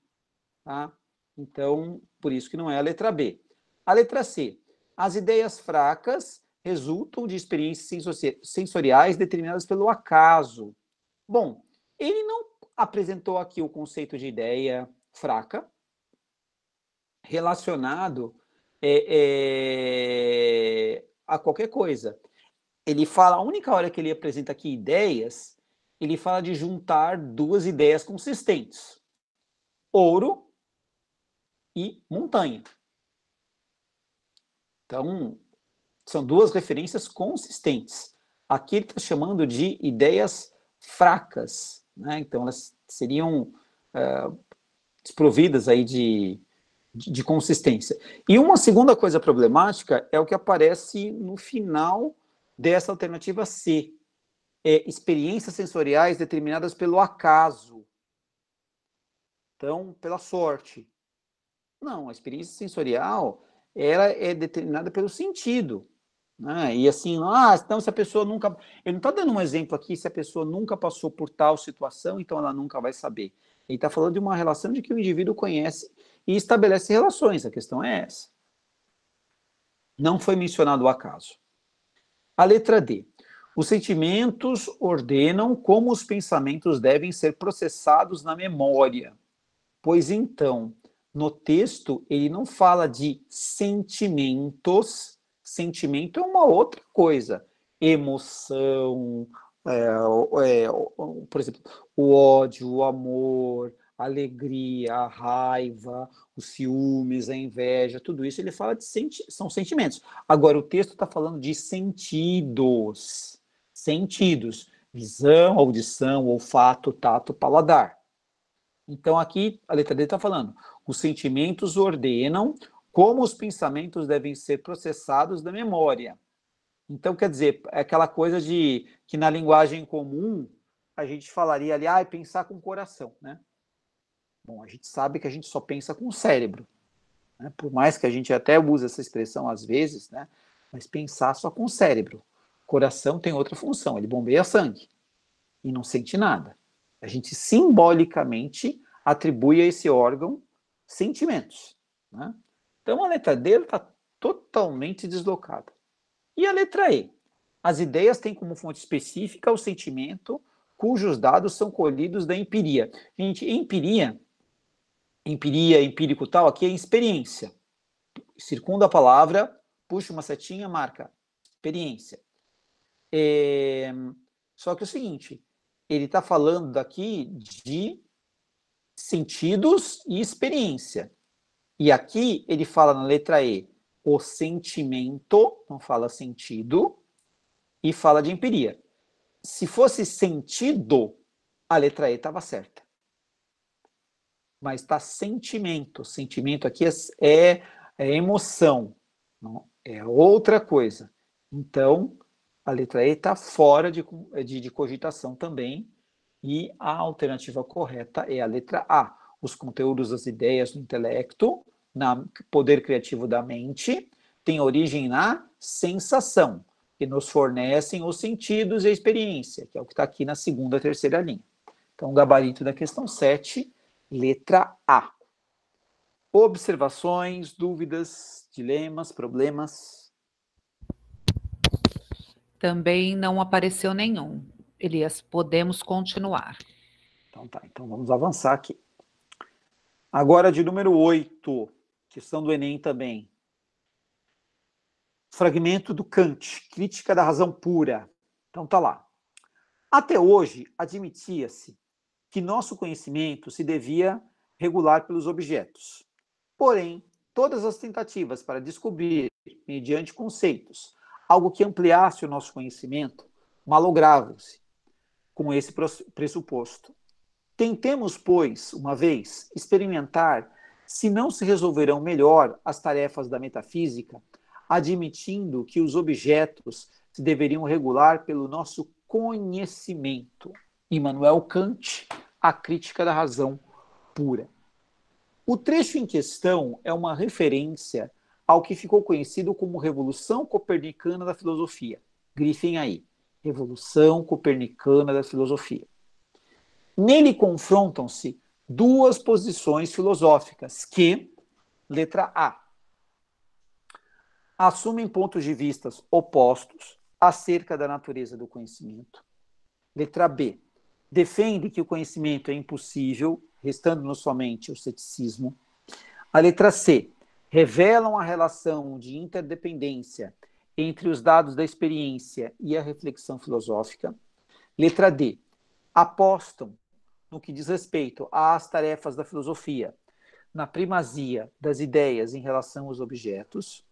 Tá? Então, por isso que não é a letra B. A letra C. As ideias fracas resultam de experiências sensoriais determinadas pelo acaso. Bom, ele não apresentou aqui o conceito de ideia fraca relacionado é, é, a qualquer coisa. Ele fala, a única hora que ele apresenta aqui ideias, ele fala de juntar duas ideias consistentes: ouro e montanha. Então, são duas referências consistentes. Aqui ele está chamando de ideias fracas, né? Então, elas seriam é, desprovidas aí de, de, de, consistência. E uma segunda coisa problemática é o que aparece no final dessa alternativa C. É experiências sensoriais determinadas pelo acaso. Então, pela sorte. Não, a experiência sensorial ela é determinada pelo sentido. Né? e assim, ah, então se a pessoa nunca. Ele não está dando um exemplo aqui, se a pessoa nunca passou por tal situação, então ela nunca vai saber. Ele está falando de uma relação de que o indivíduo conhece e estabelece relações, a questão é essa. Não foi mencionado o acaso. A letra D. Os sentimentos ordenam como os pensamentos devem ser processados na memória. Pois então, no texto, ele não fala de sentimentos sentimento é uma outra coisa. Emoção, é, é, por exemplo, o ódio, o amor, a alegria, a raiva, os ciúmes, a inveja, tudo isso ele fala de senti são sentimentos. Agora, o texto está falando de sentidos. Sentidos. Visão, audição, olfato, tato, paladar. Então, aqui a letra D está falando: os sentimentos ordenam como os pensamentos devem ser processados da memória. Então, quer dizer, é aquela coisa de que na linguagem comum a gente falaria ali, ah, é pensar com o coração, né? Bom, a gente sabe que a gente só pensa com o cérebro. Né? Por mais que a gente até use essa expressão às vezes, né? Mas pensar só com o cérebro. O coração tem outra função, ele bombeia sangue e não sente nada. A gente simbolicamente atribui a esse órgão sentimentos, né? Então a letra D está totalmente deslocada. E a letra E? As ideias têm como fonte específica o sentimento cujos dados são colhidos da empiria. Gente, empiria, empiria, empírico tal, aqui é experiência. Circunda a palavra, puxa uma setinha, marca experiência. É... Só que é o seguinte, ele está falando daqui de sentidos e experiência. E aqui ele fala na letra E o sentimento, não fala sentido, e fala de empiria. Se fosse sentido, a letra E estava certa. Mas está sentimento. Sentimento aqui é, é, é emoção, não, é outra coisa. Então, a letra E está fora de, de, de cogitação também. E a alternativa correta é a letra A os conteúdos, as ideias do intelecto, no poder criativo da mente, tem origem na sensação, que nos fornecem os sentidos e a experiência, que é o que está aqui na segunda, e terceira linha. Então, o gabarito da questão 7, letra A. Observações, dúvidas, dilemas, problemas? Também não apareceu nenhum. Elias, podemos continuar. Então tá, então vamos avançar aqui. Agora, de número 8, questão do Enem também. Fragmento do Kant, Crítica da Razão Pura. Então, tá lá. Até hoje, admitia-se que nosso conhecimento se devia regular pelos objetos. Porém, todas as tentativas para descobrir, mediante conceitos, algo que ampliasse o nosso conhecimento, malogravam-se com esse pressuposto. Tentemos, pois, uma vez, experimentar se não se resolverão melhor as tarefas da metafísica, admitindo que os objetos se deveriam regular pelo nosso conhecimento. Immanuel Kant, A Crítica da Razão Pura. O trecho em questão é uma referência ao que ficou conhecido como Revolução Copernicana da Filosofia. Grifem aí: Revolução Copernicana da Filosofia. Nele confrontam-se duas posições filosóficas que, letra A, assumem pontos de vistas opostos acerca da natureza do conhecimento. Letra B, defende que o conhecimento é impossível, restando-nos somente o ceticismo. A letra C, revelam a relação de interdependência entre os dados da experiência e a reflexão filosófica. Letra D, apostam no que diz respeito às tarefas da filosofia, na primazia das ideias em relação aos objetos.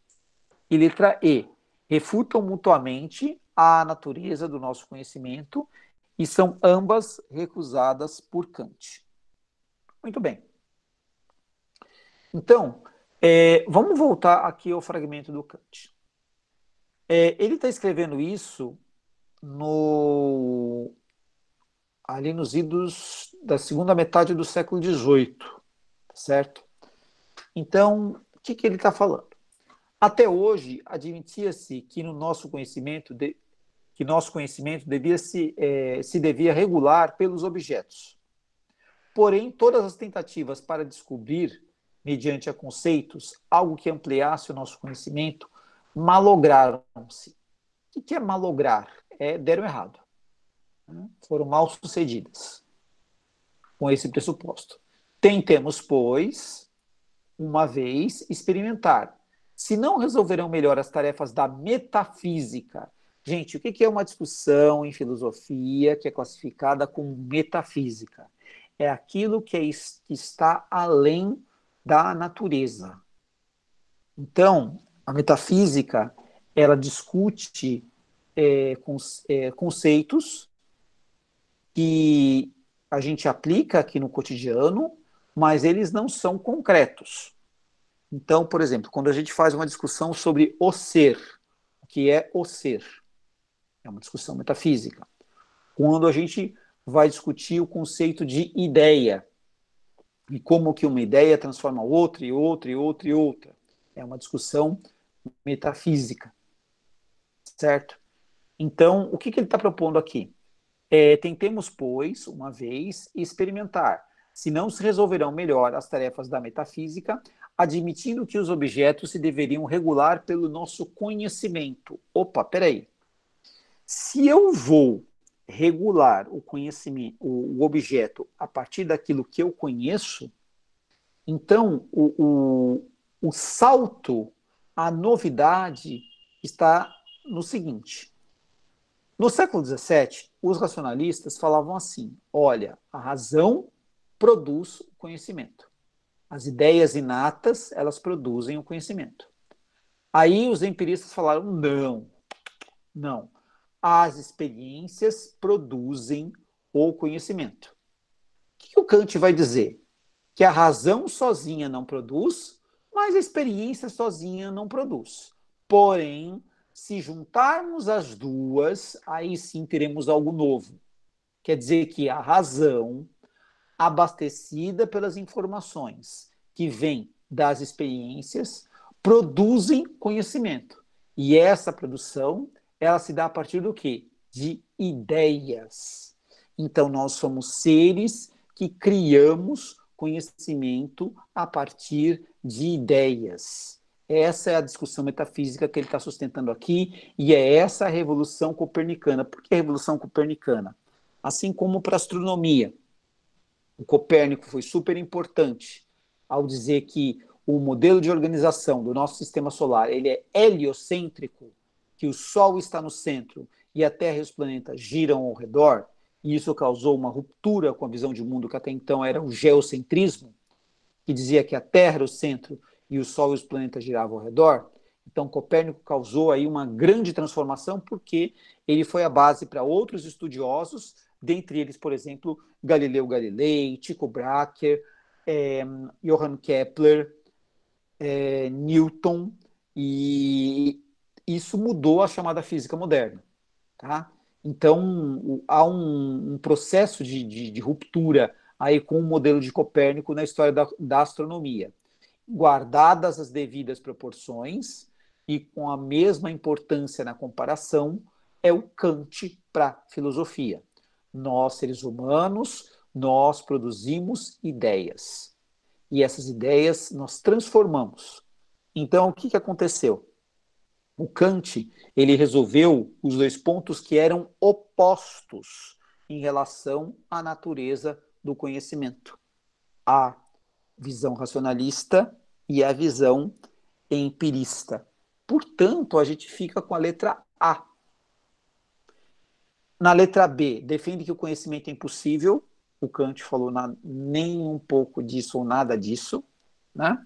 E letra E, refutam mutuamente a natureza do nosso conhecimento e são ambas recusadas por Kant. Muito bem. Então, é, vamos voltar aqui ao fragmento do Kant. É, ele está escrevendo isso no ali nos idos da segunda metade do século XVIII, certo? Então, o que, que ele está falando? Até hoje, admitia-se que no nosso conhecimento de, que nosso conhecimento devia se, é, se devia regular pelos objetos. Porém, todas as tentativas para descobrir, mediante a conceitos, algo que ampliasse o nosso conhecimento, malograram-se. O que é malograr? É, deram errado. Né, foram mal sucedidas com esse pressuposto. Tentemos, pois, uma vez experimentar. Se não resolverão melhor as tarefas da metafísica. Gente, o que é uma discussão em filosofia que é classificada como metafísica? É aquilo que, é, que está além da natureza. Então, a metafísica ela discute é, conceitos que a gente aplica aqui no cotidiano, mas eles não são concretos. Então, por exemplo, quando a gente faz uma discussão sobre o ser, o que é o ser? É uma discussão metafísica. Quando a gente vai discutir o conceito de ideia e como que uma ideia transforma outra e outra e outra e outra, é uma discussão metafísica, certo? Então, o que, que ele está propondo aqui? É, tentemos, pois, uma vez, experimentar se não se resolverão melhor as tarefas da metafísica, admitindo que os objetos se deveriam regular pelo nosso conhecimento. Opa, peraí. Se eu vou regular o conhecimento, o objeto a partir daquilo que eu conheço, então o, o, o salto, a novidade está no seguinte. No século XVII, os racionalistas falavam assim: olha, a razão produz o conhecimento. As ideias inatas, elas produzem o conhecimento. Aí os empiristas falaram: não, não. As experiências produzem o conhecimento. O que o Kant vai dizer? Que a razão sozinha não produz, mas a experiência sozinha não produz. Porém, se juntarmos as duas, aí sim teremos algo novo. Quer dizer que a razão, abastecida pelas informações que vêm das experiências, produzem conhecimento. E essa produção, ela se dá a partir do quê? De ideias. Então, nós somos seres que criamos conhecimento a partir de ideias. Essa é a discussão metafísica que ele está sustentando aqui, e é essa a revolução copernicana. Por que a revolução copernicana? Assim como para a astronomia, o Copérnico foi super importante ao dizer que o modelo de organização do nosso sistema solar ele é heliocêntrico, que o Sol está no centro e a Terra e os planetas giram ao redor, e isso causou uma ruptura com a visão de mundo que até então era o geocentrismo, que dizia que a Terra era o centro e o Sol e os planetas giravam ao redor. Então, Copérnico causou aí uma grande transformação, porque ele foi a base para outros estudiosos, dentre eles, por exemplo, Galileu Galilei, Tycho Brahe, é, Johann Kepler, é, Newton, e isso mudou a chamada física moderna. Tá? Então, há um, um processo de, de, de, ruptura aí com o modelo de Copérnico na história da, da astronomia guardadas as devidas proporções e com a mesma importância na comparação, é o Kant para filosofia. Nós, seres humanos, nós produzimos ideias. E essas ideias nós transformamos. Então, o que, que aconteceu? O Kant, ele resolveu os dois pontos que eram opostos em relação à natureza do conhecimento. A visão racionalista e a visão empirista. Portanto, a gente fica com a letra A. Na letra B, defende que o conhecimento é impossível. O Kant falou na, nem um pouco disso ou nada disso. Né?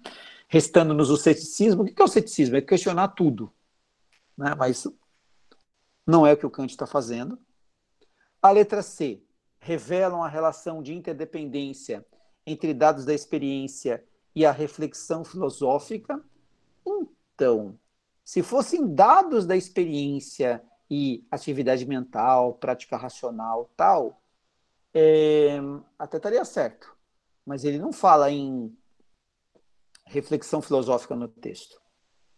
Restando-nos o ceticismo. O que é o ceticismo? É questionar tudo. Né? Mas não é o que o Kant está fazendo. A letra C, revelam a relação de interdependência entre dados da experiência e a reflexão filosófica? Então, se fossem dados da experiência e atividade mental, prática racional, tal, é, até estaria certo. Mas ele não fala em reflexão filosófica no texto,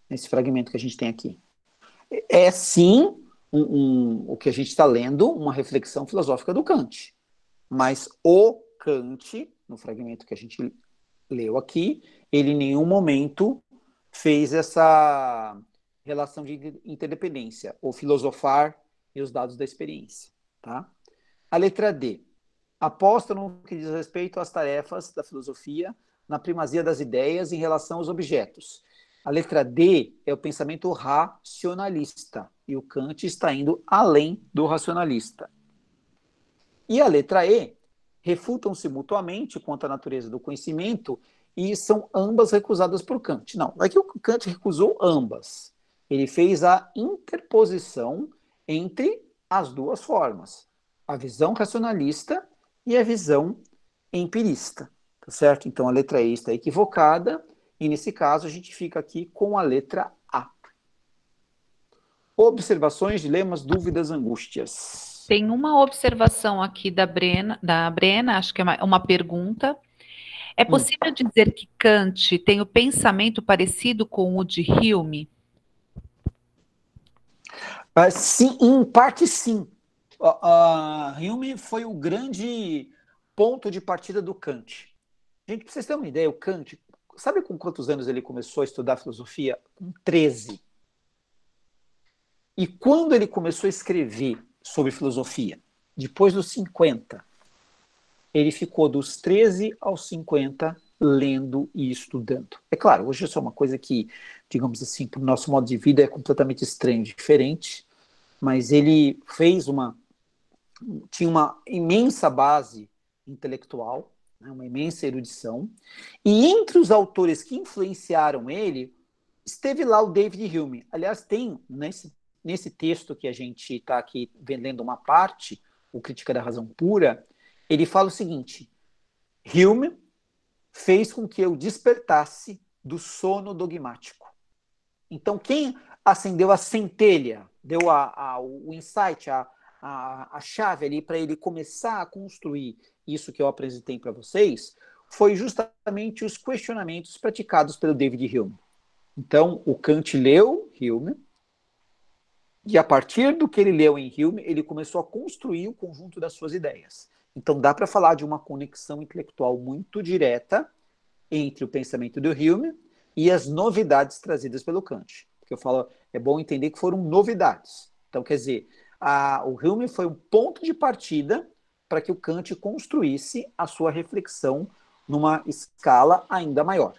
nesse fragmento que a gente tem aqui. É, é sim um, um, o que a gente está lendo, uma reflexão filosófica do Kant. Mas o Kant no fragmento que a gente leu aqui, ele em nenhum momento fez essa relação de interdependência, ou filosofar e os dados da experiência. Tá? A letra D aposta no que diz respeito às tarefas da filosofia na primazia das ideias em relação aos objetos. A letra D é o pensamento racionalista, e o Kant está indo além do racionalista. E a letra E refutam-se mutuamente quanto à natureza do conhecimento e são ambas recusadas por Kant. Não, aqui é o Kant recusou ambas. Ele fez a interposição entre as duas formas, a visão racionalista e a visão empirista, tá certo? Então a letra E está equivocada e nesse caso a gente fica aqui com a letra A. Observações, dilemas, dúvidas, angústias. Tem uma observação aqui da Brena, da Brena acho que é uma, uma pergunta. É hum. possível hum. dizer que Kant tem o pensamento parecido com o de Hume? Uh, sim, em parte sim. Uh, uh, Hume foi o grande ponto de partida do Kant. Gente, para vocês terem uma ideia, o Kant, sabe com quantos anos ele começou a estudar filosofia? Com 13. E quando ele começou a escrever sobre filosofia. Depois dos 50, ele ficou dos 13 aos 50 lendo e estudando. É claro, hoje isso é uma coisa que, digamos assim, para o nosso modo de vida é completamente estranho, diferente, mas ele fez uma. tinha uma imensa base intelectual, né, uma imensa erudição, e entre os autores que influenciaram ele, esteve lá o David Hume. Aliás, tem nesse né, nesse texto que a gente está aqui vendendo uma parte, o Crítica da Razão Pura, ele fala o seguinte: Hume fez com que eu despertasse do sono dogmático. Então, quem acendeu a centelha, deu a, a o insight, a, a, a chave ali para ele começar a construir isso que eu apresentei para vocês, foi justamente os questionamentos praticados pelo David Hume. Então, o Kant leu Hume, e a partir do que ele leu em Hume, ele começou a construir o conjunto das suas ideias. Então dá para falar de uma conexão intelectual muito direta entre o pensamento do Hume e as novidades trazidas pelo Kant. Porque eu falo, é bom entender que foram novidades. Então, quer dizer, a, o Hume foi um ponto de partida para que o Kant construísse a sua reflexão numa escala ainda maior.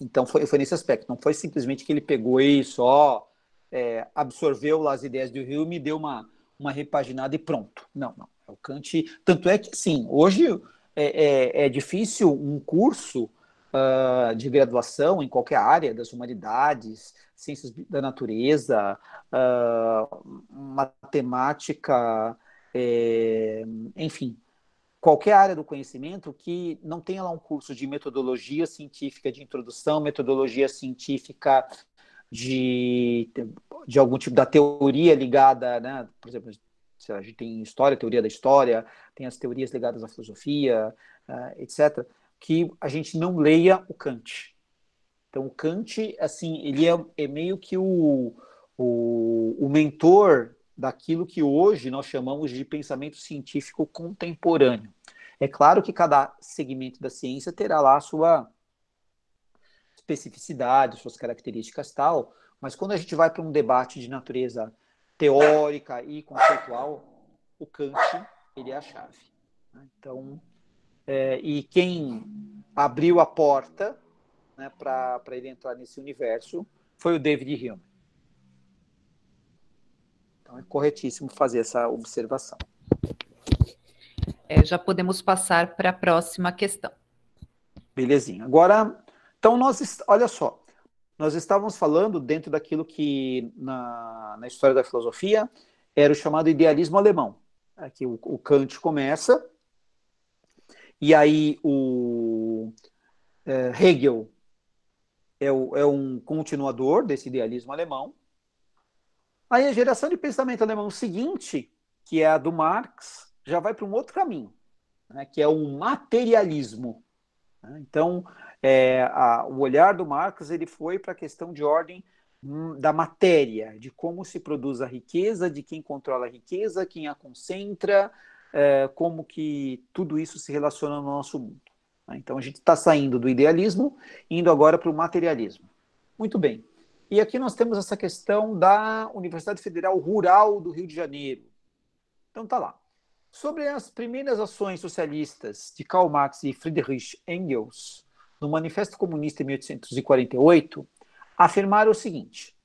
então, foi, foi nesse aspecto. Não foi simplesmente que ele pegou isso só é, absorveu lá as ideias do Hume, deu uma, uma repaginada e pronto. Não, não. É o Kant. Tanto é que, sim, hoje é, é, é difícil um curso uh, de graduação em qualquer área das humanidades, ciências da natureza, uh, matemática, é, enfim, qualquer área do conhecimento que não tenha lá um curso de metodologia científica de introdução, metodologia científica de, de algum tipo da teoria ligada, né? Por exemplo, a gente tem história, teoria da história, tem as teorias ligadas à filosofia, eh, etc., que a gente não leia o Kant. Então, o Kant, assim, ele é, é meio que o, o, o, mentor daquilo que hoje nós chamamos de pensamento científico contemporâneo. É claro que cada segmento da ciência terá lá a sua, especificidades, suas características tal, mas quando a gente vai para um debate de natureza teórica e conceitual, o Kant ele é a chave. Né? Então, é, e quem abriu a porta né, para ele entrar nesse universo foi o David Hume. Então, é corretíssimo fazer essa observação. É, já podemos passar para a próxima questão. Belezinha. Agora, então, nós, olha só, nós estávamos falando dentro daquilo que na, na história da filosofia era o chamado idealismo alemão. Aqui né, o, o Kant começa, e aí o é, Hegel é, o, é um continuador desse idealismo alemão. Aí a geração de pensamento alemão seguinte, que é a do Marx, já vai para um outro caminho, né, que é o materialismo. Né. Então, é, a, o olhar do Marx ele foi para a questão de ordem hum, da matéria, de como se produz a riqueza, de quem controla a riqueza, quem a concentra, é, como que tudo isso se relaciona no nosso mundo. Né? Então a gente está saindo do idealismo, indo agora para o materialismo. Muito bem. E aqui nós temos essa questão da Universidade Federal Rural do Rio de Janeiro. Então tá lá. Sobre as primeiras ações socialistas de Karl Marx e Friedrich Engels, no Manifesto Comunista em 1848, afirmaram o seguinte: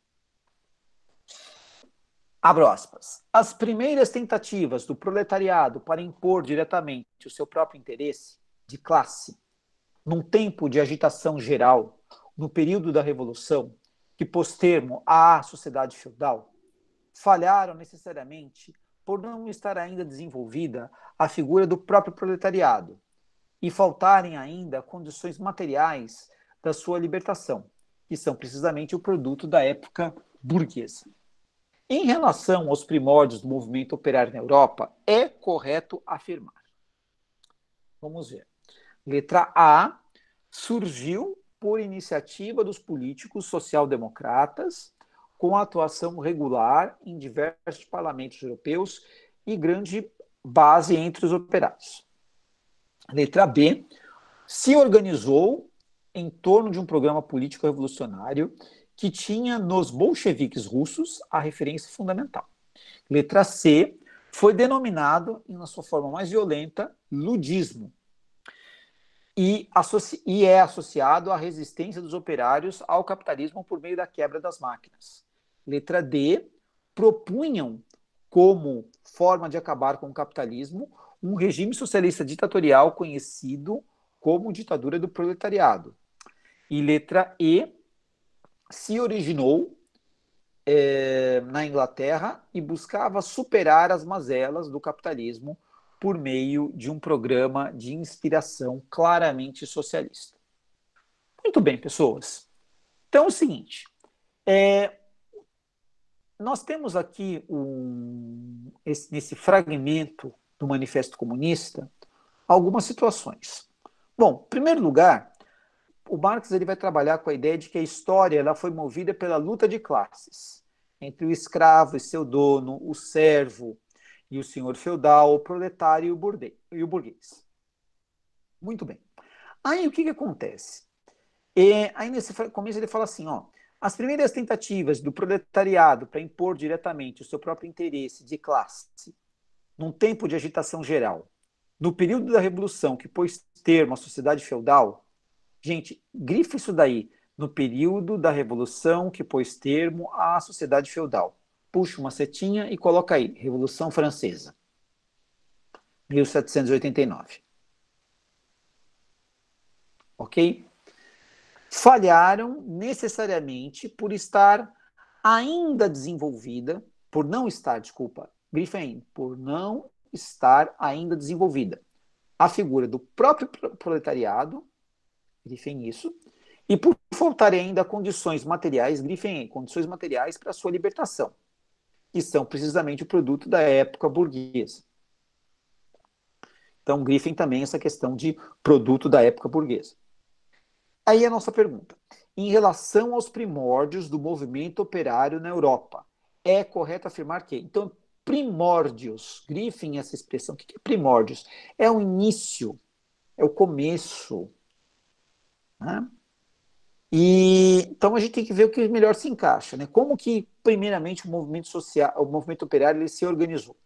Abro aspas. As primeiras tentativas do proletariado para impor diretamente o seu próprio interesse de classe, num tempo de agitação geral, no período da Revolução, que pôs termo à sociedade feudal, falharam necessariamente por não estar ainda desenvolvida a figura do próprio proletariado, e faltarem ainda condições materiais da sua libertação, que são precisamente o produto da época burguesa. Em relação aos primórdios do movimento operário na Europa, é correto afirmar. Vamos ver. Letra A surgiu por iniciativa dos políticos social-democratas, com atuação regular em diversos parlamentos europeus e grande base entre os operários. Letra B, se organizou em torno de um programa político revolucionário que tinha nos bolcheviques russos a referência fundamental. Letra C, foi denominado, na sua forma mais violenta, ludismo, e, e, é associado à resistência dos operários ao capitalismo por meio da quebra das máquinas. Letra D, propunham como forma de acabar com o capitalismo um regime socialista ditatorial conhecido como ditadura do proletariado. E letra E se originou é, na Inglaterra e buscava superar as mazelas do capitalismo por meio de um programa de inspiração claramente socialista. Muito bem, pessoas. Então é o seguinte: é, nós temos aqui um, esse, nesse fragmento do Manifesto Comunista algumas situações. Bom, em primeiro lugar, o Marx ele vai trabalhar com a ideia de que a história ela foi movida pela luta de classes entre o escravo e seu dono, o servo e o senhor feudal, o proletário e o burguês. Muito bem. Aí o que, que acontece? E, é, aí nesse começo ele fala assim, ó, as primeiras tentativas do proletariado para impor diretamente o seu próprio interesse de classe num tempo de agitação geral, no período da Revolução, que pôs termo à sociedade feudal, gente, grifa isso daí, no período da Revolução, que pôs termo à sociedade feudal. Puxa uma setinha e coloca aí, Revolução Francesa, 1789. Ok? Falharam necessariamente por estar ainda desenvolvida, por não estar, desculpa, Griffin, por não estar ainda desenvolvida. A figura do próprio proletariado, Griffin isso, e por faltarem ainda condições materiais, Griffin, condições materiais para sua libertação, que são precisamente o produto da época burguesa. Então, Griffin também essa questão de produto da época burguesa. Aí a nossa pergunta. Em relação aos primórdios do movimento operário na Europa, é correto afirmar que. Então, primórdios. Grifem essa expressão. O que é primórdios? É o início, é o começo. Né? E então a gente tem que ver o que melhor se encaixa, né? Como que primeiramente o movimento social, o movimento operário ele se organizou.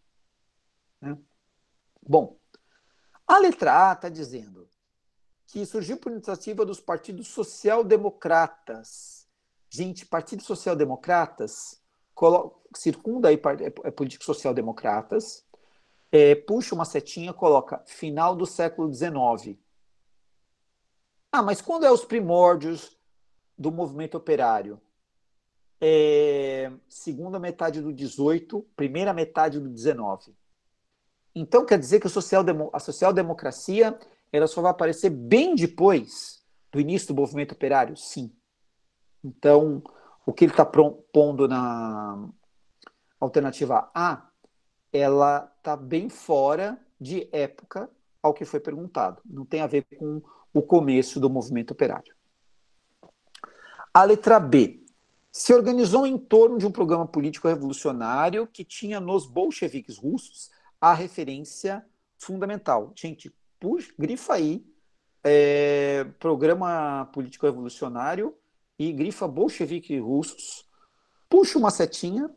Né? Bom, a letra A está dizendo que surgiu por iniciativa dos partidos social-democratas. Gente, partidos social-democratas circunda aí é, é políticos social-democratas, é, puxa uma setinha, coloca final do século XIX. Ah, mas quando é os primórdios do movimento operário? É, segunda metade do 18, primeira metade do 19. Então quer dizer que social a social-democracia ela só vai aparecer bem depois do início do movimento operário? Sim. Então, o que ele está propondo na alternativa A, ela está bem fora de época ao que foi perguntado. Não tem a ver com o começo do movimento operário. A letra B se organizou em torno de um programa político revolucionário que tinha nos bolcheviques russos a referência fundamental. Gente, puxa, grifa aí, é, programa político revolucionário e grifa bolchevique russos, puxa uma setinha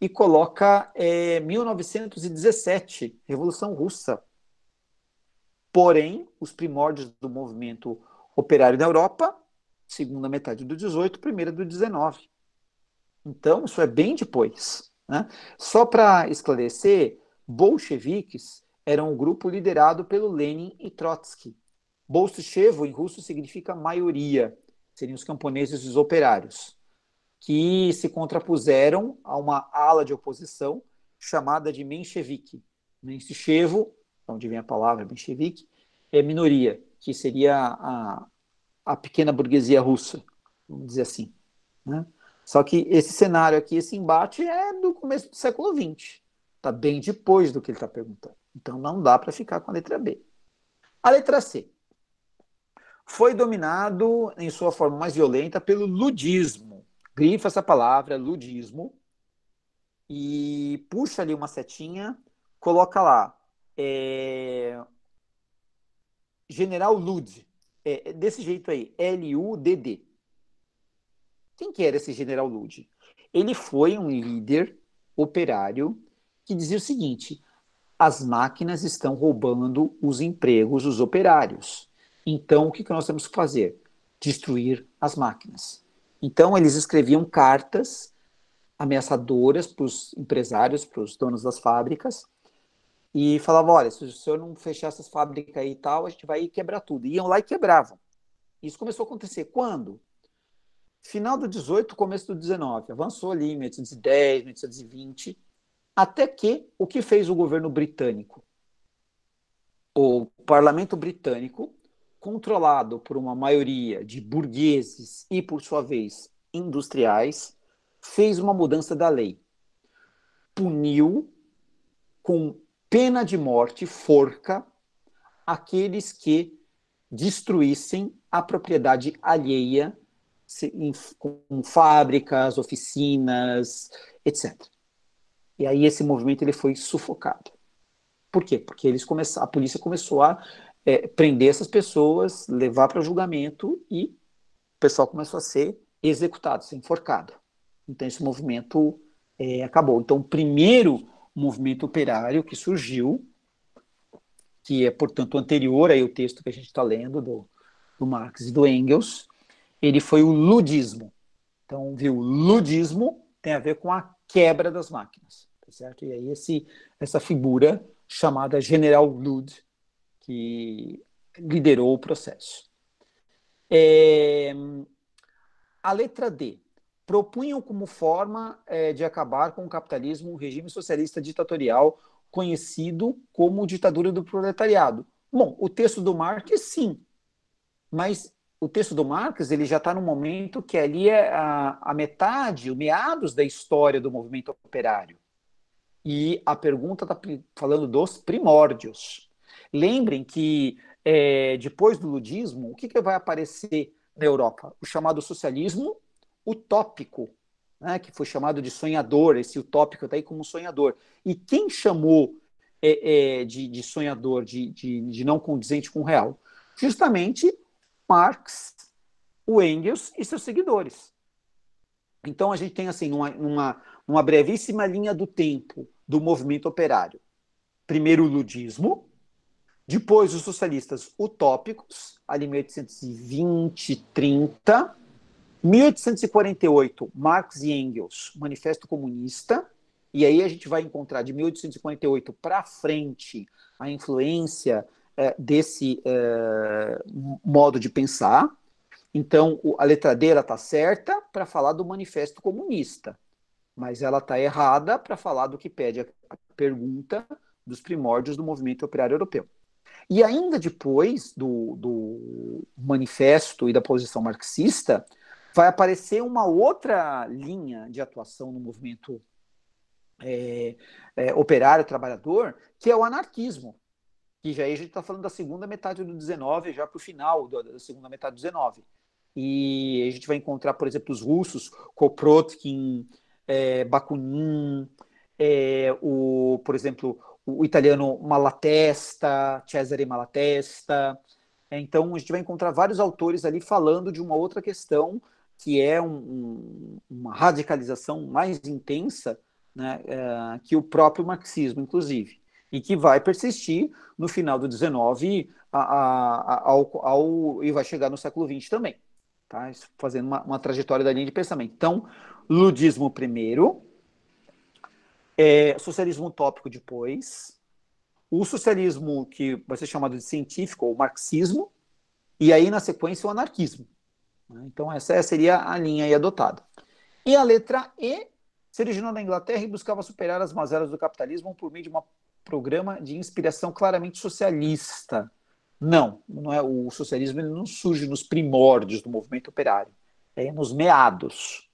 e coloca é, 1917, Revolução Russa. Porém, os primórdios do movimento operário na Europa, segunda metade do 18, primeira do 19. Então, isso é bem depois. Né? Só para esclarecer, bolcheviques eram um grupo liderado pelo Lenin e Trotsky. Bolshevo em russo, significa maioria seriam os camponeses e os operários, que se contrapuseram a uma ala de oposição chamada de menchevique. Menchevo, onde vem a palavra menchevique, é minoria, que seria a, a pequena burguesia russa, vamos dizer assim. Né? Só que esse cenário aqui, esse embate, é do começo do século XX. Está bem depois do que ele está perguntando. Então não dá para ficar com a letra B. A letra C foi dominado em sua forma mais violenta pelo ludismo. Grifa essa palavra, ludismo, e puxa ali uma setinha, coloca lá. É... General Lud, é, é desse jeito aí, L-U-D-D. Quem que era esse General Lud? Ele foi um líder operário que dizia o seguinte: as máquinas estão roubando os empregos dos operários. Então, o que, que nós temos que fazer? Destruir as máquinas. Então, eles escreviam cartas ameaçadoras para os empresários, para os donos das fábricas, e falavam: olha, se o senhor não fechar essas fábricas aí e tal, a gente vai quebrar tudo. Iam lá e quebravam. Isso começou a acontecer quando? Final do 18, começo do 19. Avançou ali em 1810, 1820, até que o que fez o governo britânico? O parlamento britânico controlado por uma maioria de burgueses e, por sua vez, industriais, fez uma mudança da lei. Puniu com pena de morte, forca, aqueles que destruíssem a propriedade alheia em, com fábricas, oficinas, etc. E aí esse movimento ele foi sufocado. Por quê? Porque eles começaram, a polícia começou a é, prender essas pessoas, levar para julgamento e o pessoal começou a ser executado, ser enforcado. Então esse movimento é, acabou. Então o primeiro movimento operário que surgiu, que é portanto anterior aí o texto que a gente está lendo do, do Marx e do Engels, ele foi o ludismo. Então viu, ludismo tem a ver com a quebra das máquinas, tá certo? E aí esse essa figura chamada General Lud que liderou o processo. É, a letra D. Propunham como forma é, de acabar com o capitalismo um regime socialista ditatorial conhecido como ditadura do proletariado. Bom, o texto do Marx, sim, mas o texto do Marx ele já está no momento que ali é a, a, metade, o meados da história do movimento operário. E a pergunta está falando dos primórdios. Lembrem que é, depois do ludismo, o que, que vai aparecer na Europa? O chamado socialismo utópico, né, que foi chamado de sonhador, esse utópico está aí como sonhador. E quem chamou é, é, de, de, sonhador, de, de, de, não condizente com o real? Justamente Marx, o Engels e seus seguidores. Então a gente tem assim uma, uma, uma brevíssima linha do tempo do movimento operário. Primeiro o ludismo, depois, os socialistas utópicos, ali 1820, 30. 1848, Marx e Engels, Manifesto Comunista. E aí a gente vai encontrar de 1848 para frente a influência é, desse é, modo de pensar. Então, a letradeira está certa para falar do Manifesto Comunista, mas ela está errada para falar do que pede a pergunta dos primórdios do movimento operário europeu. E ainda depois do, do manifesto e da posição marxista, vai aparecer uma outra linha de atuação no movimento é, é, operário trabalhador, que é o anarquismo. Que já aí a gente está falando da segunda metade do 19, já para o final da segunda metade do 19. E a gente vai encontrar, por exemplo, os russos, Koprotkin, é, Bakunin, é, o, por exemplo, o italiano Malatesta, Cesare Malatesta. É, então, a gente vai encontrar vários autores ali falando de uma outra questão, que é um, um, uma radicalização mais intensa né, é, que o próprio marxismo, inclusive, e que vai persistir no final do 19 a, ao, ao, e vai chegar no século 20 também, tá? fazendo uma, uma trajetória da linha de pensamento. Então, ludismo primeiro, é, socialismo utópico depois, o socialismo que vai ser chamado de científico ou marxismo, e aí na sequência o anarquismo. Né? Então essa seria a linha adotada. E a letra E se originou na Inglaterra e buscava superar as mazelas do capitalismo por meio de um programa de inspiração claramente socialista. Não, não é o socialismo ele não surge nos primórdios do movimento operário, é nos meados,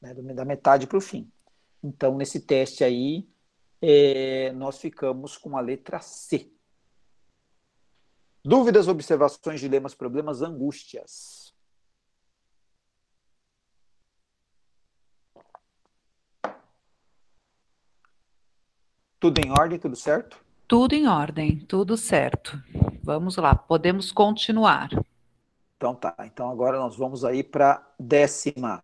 né, da metade para o fim. Então, nesse teste aí, é, nós ficamos com a letra C. Dúvidas, observações, dilemas, problemas, angústias. Tudo em ordem, tudo certo? Tudo em ordem, tudo certo. Vamos lá, podemos continuar. Então tá, então agora nós vamos aí para décima.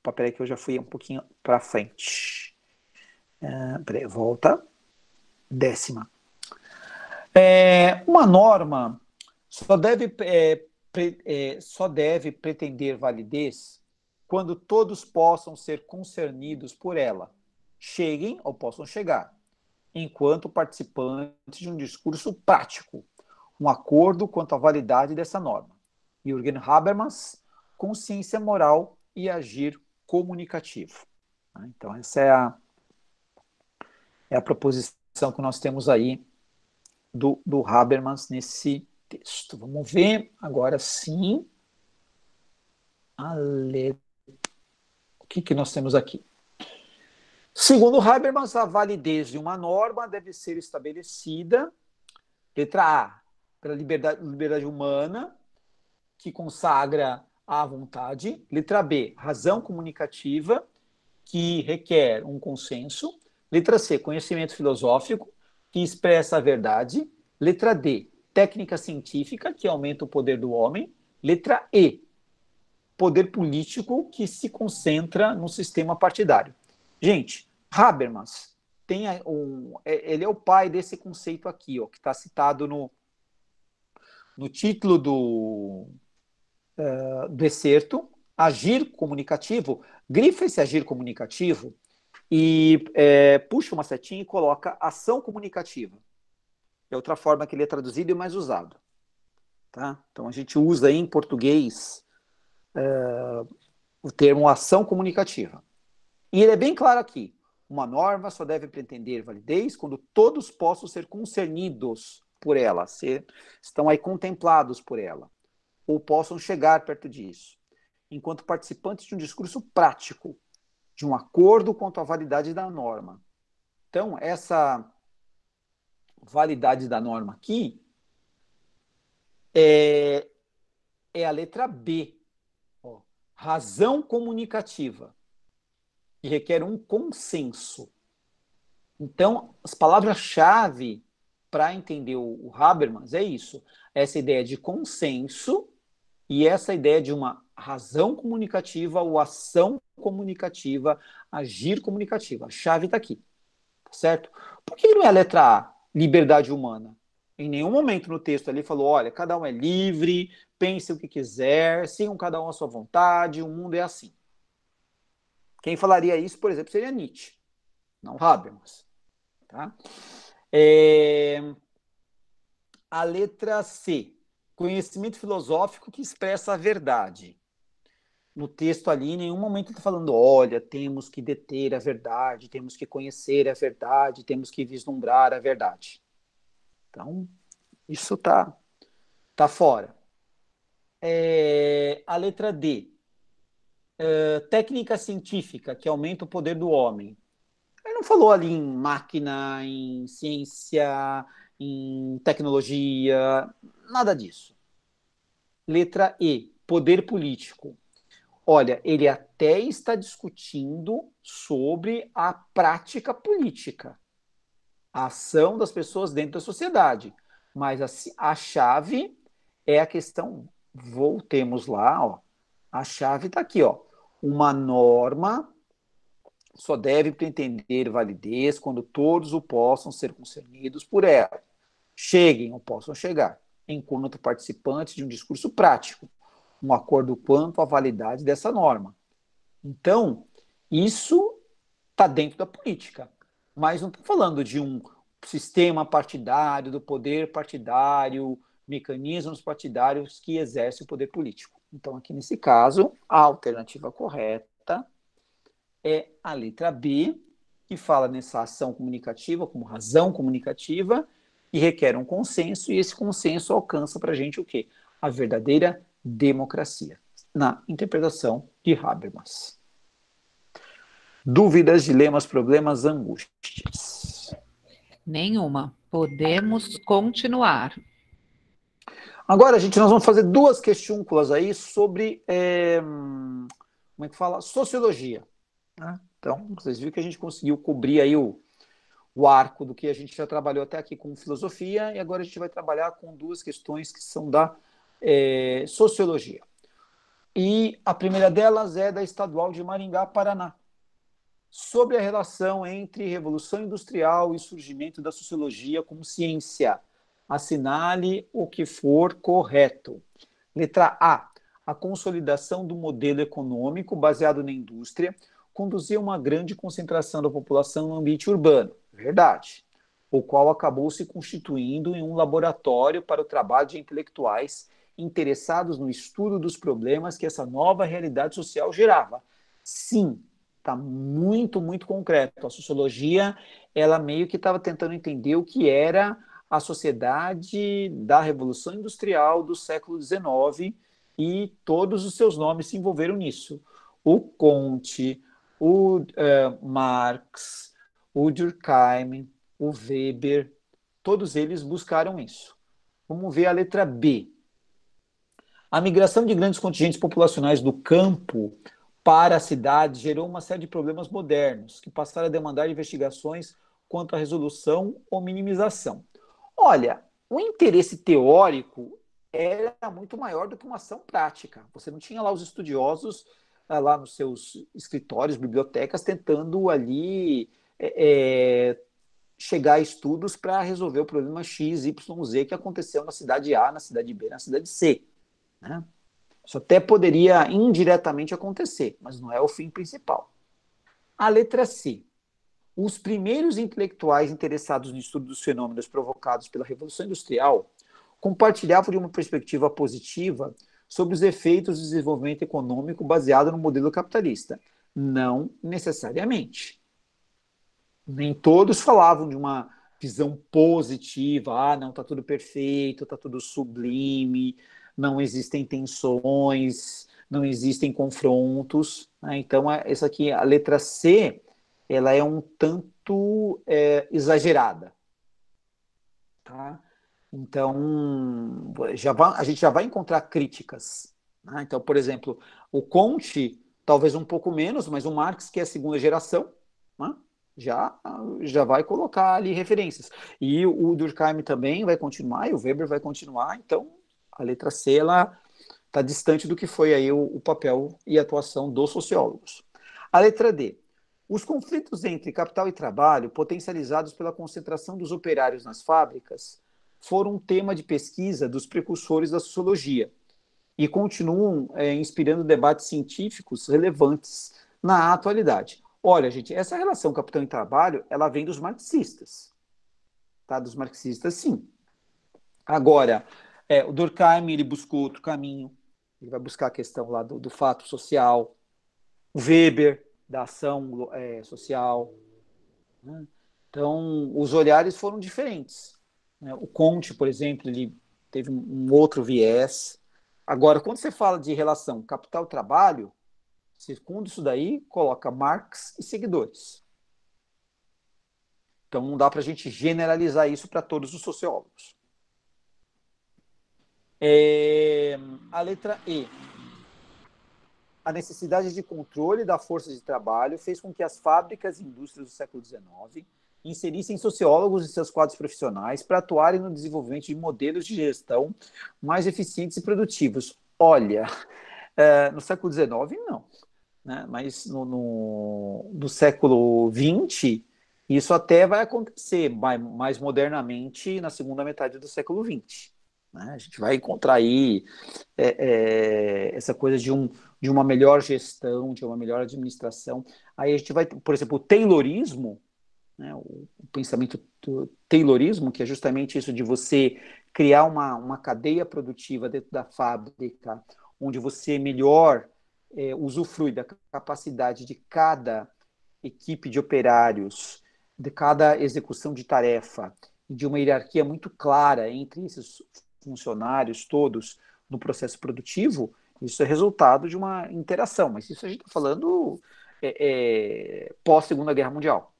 Opa, peraí é que eu já fui um pouquinho para frente. Ah, peraí, volta. Décima. É, uma norma só deve, é, pre, é, só deve pretender validez quando todos possam ser concernidos por ela, cheguem ou possam chegar, enquanto participantes de um discurso prático, um acordo quanto à validade dessa norma. Jürgen Habermas, consciência moral e agir comunicativo. Né? Então, essa é a, é a proposição que nós temos aí do, do Habermas nesse texto. Vamos ver agora sim a letra. O que, que nós temos aqui? Segundo Habermas, a validez de uma norma deve ser estabelecida, letra A, pela liberdade, liberdade humana, que consagra à vontade. Letra B, razão comunicativa, que requer um consenso. Letra C, conhecimento filosófico, que expressa a verdade. Letra D, técnica científica, que aumenta o poder do homem. Letra E, poder político que se concentra no sistema partidário. Gente, Habermas tem um, é, ele é o pai desse conceito aqui, ó, que está citado no, no título do, do excerto, agir comunicativo, grifa esse agir comunicativo e é, puxa uma setinha e coloca ação comunicativa. É outra forma que ele é traduzido e mais usado. Tá? Então a gente usa em português o termo ação comunicativa. E ele é bem claro aqui. Uma norma só deve pretender validez quando todos possam ser concernidos por ela, ser, estão aí contemplados por ela ou possam chegar perto disso, enquanto participantes de um discurso prático, de um acordo quanto à validade da norma. Então, essa validade da norma aqui é, é a letra B, ó, razão comunicativa, que requer um consenso. Então, as palavras-chave para entender o Habermas é isso: essa ideia de consenso e essa ideia de uma razão comunicativa ou ação comunicativa, agir comunicativa, a chave está aqui, tá certo? Por que não é a letra A, liberdade humana? Em nenhum momento no texto ali falou, olha, cada um é livre, pense o que quiser, sigam cada um a sua vontade, o mundo é assim. Quem falaria isso, por exemplo, seria Nietzsche, não Habermas. Tá? É... A letra C, conhecimento filosófico que expressa a verdade. No texto ali, em nenhum momento está falando, olha, temos que deter a verdade, temos que conhecer a verdade, temos que vislumbrar a verdade. Então, isso tá, tá fora. É, a letra D. É, técnica científica que aumenta o poder do homem. Ele não falou ali em máquina, em ciência, em tecnologia, nada disso. Letra E, poder político. Olha, ele até está discutindo sobre a prática política, a ação das pessoas dentro da sociedade, mas a, a chave é a questão. Voltemos lá, ó. A chave está aqui, ó. Uma norma só deve pretender validez quando todos o possam ser concernidos por ela cheguem ou possam chegar, enquanto participantes de um discurso prático, um acordo quanto à validade dessa norma. Então, isso está dentro da política, mas não estou falando de um sistema partidário, do poder partidário, mecanismos partidários que exercem o poder político. Então, aqui nesse caso, a alternativa correta é a letra B, que fala nessa ação comunicativa como razão comunicativa, e requer um consenso, e esse consenso alcança para a gente o quê? A verdadeira democracia, na interpretação de Habermas. Dúvidas, dilemas, problemas, angústias? Nenhuma. Podemos continuar. Agora, gente, nós vamos fazer duas questúnculas aí sobre, é, como é que fala? Sociologia. Né? Então, vocês viram que a gente conseguiu cobrir aí o, o arco do que a gente já trabalhou até aqui com filosofia, e agora a gente vai trabalhar com duas questões que são da é, sociologia. E a primeira delas é da Estadual de Maringá, Paraná, sobre a relação entre Revolução Industrial e surgimento da sociologia como ciência. Assinale o que for correto. Letra A. A consolidação do modelo econômico baseado na indústria conduziu a uma grande concentração da população no ambiente urbano Verdade. O qual acabou se constituindo em um laboratório para o trabalho de intelectuais interessados no estudo dos problemas que essa nova realidade social gerava. Sim, está muito, muito concreto. A sociologia, ela meio que estava tentando entender o que era a sociedade da Revolução Industrial do século XIX e todos os seus nomes se envolveram nisso. O Conte, o uh, Marx, o Durkheim, o Weber, todos eles buscaram isso. Vamos ver a letra B. A migração de grandes contingentes populacionais do campo para a cidade gerou uma série de problemas modernos, que passaram a demandar investigações quanto à resolução ou minimização. Olha, o interesse teórico era muito maior do que uma ação prática. Você não tinha lá os estudiosos eh, lá nos seus escritórios, bibliotecas, tentando ali é, é, chegar a estudos para resolver o problema X, Y, Z que aconteceu na cidade A, na cidade B, na cidade C. Né? Isso até poderia indiretamente acontecer, mas não é o fim principal. A letra C. Os primeiros intelectuais interessados no estudo dos fenômenos provocados pela Revolução Industrial compartilhavam de uma perspectiva positiva sobre os efeitos do desenvolvimento econômico baseado no modelo capitalista. Não necessariamente nem todos falavam de uma visão positiva, ah, não, tá tudo perfeito, tá tudo sublime, não existem tensões, não existem confrontos. Né? Então, é, essa aqui, a letra C, ela é um tanto é, exagerada. Tá? Então, já vai, a gente já vai encontrar críticas. Né? Então, por exemplo, o Conte, talvez um pouco menos, mas o Marx, que é a segunda geração, né? já já vai colocar ali referências. E o Durkheim também vai continuar, e o Weber vai continuar, então a letra C ela está distante do que foi aí o, o papel e atuação dos sociólogos. A letra D. Os conflitos entre capital e trabalho, potencializados pela concentração dos operários nas fábricas, foram um tema de pesquisa dos precursores da sociologia e continuam é, inspirando debates científicos relevantes na atualidade. Olha, gente, essa relação capitão e trabalho, ela vem dos marxistas. Tá? Dos marxistas, sim. Agora, é, o Durkheim, ele buscou outro caminho. Ele vai buscar a questão lá do, do fato social. O Weber, da ação é, social. Né? Então, os olhares foram diferentes. Né? O Conte, por exemplo, ele teve um outro viés. Agora, quando você fala de relação capital-trabalho, Segundo isso daí, coloca Marx e seguidores. Então não dá para a gente generalizar isso para todos os sociólogos. É... a letra E. A necessidade de controle da força de trabalho fez com que as fábricas e indústrias do século XIX inserissem sociólogos em seus quadros profissionais para atuarem no desenvolvimento de modelos de gestão mais eficientes e produtivos. Olha, eh, no século XIX, não né? mas no, no, do século XX, isso até vai acontecer mais modernamente na segunda metade do século XX. Né? A gente vai encontrar aí é, é, essa coisa de, um, de uma melhor gestão, de uma melhor administração. Aí a gente vai, por exemplo, o Taylorismo, né? o pensamento do Taylorismo, que é justamente isso de você criar uma, uma cadeia produtiva dentro da fábrica, onde você é melhor é, usufrui da capacidade de cada equipe de operários, de cada execução de tarefa, de uma hierarquia muito clara entre esses funcionários todos no processo produtivo, isso é resultado de uma interação. Mas isso a gente está falando é, é, pós-Segunda Guerra Mundial.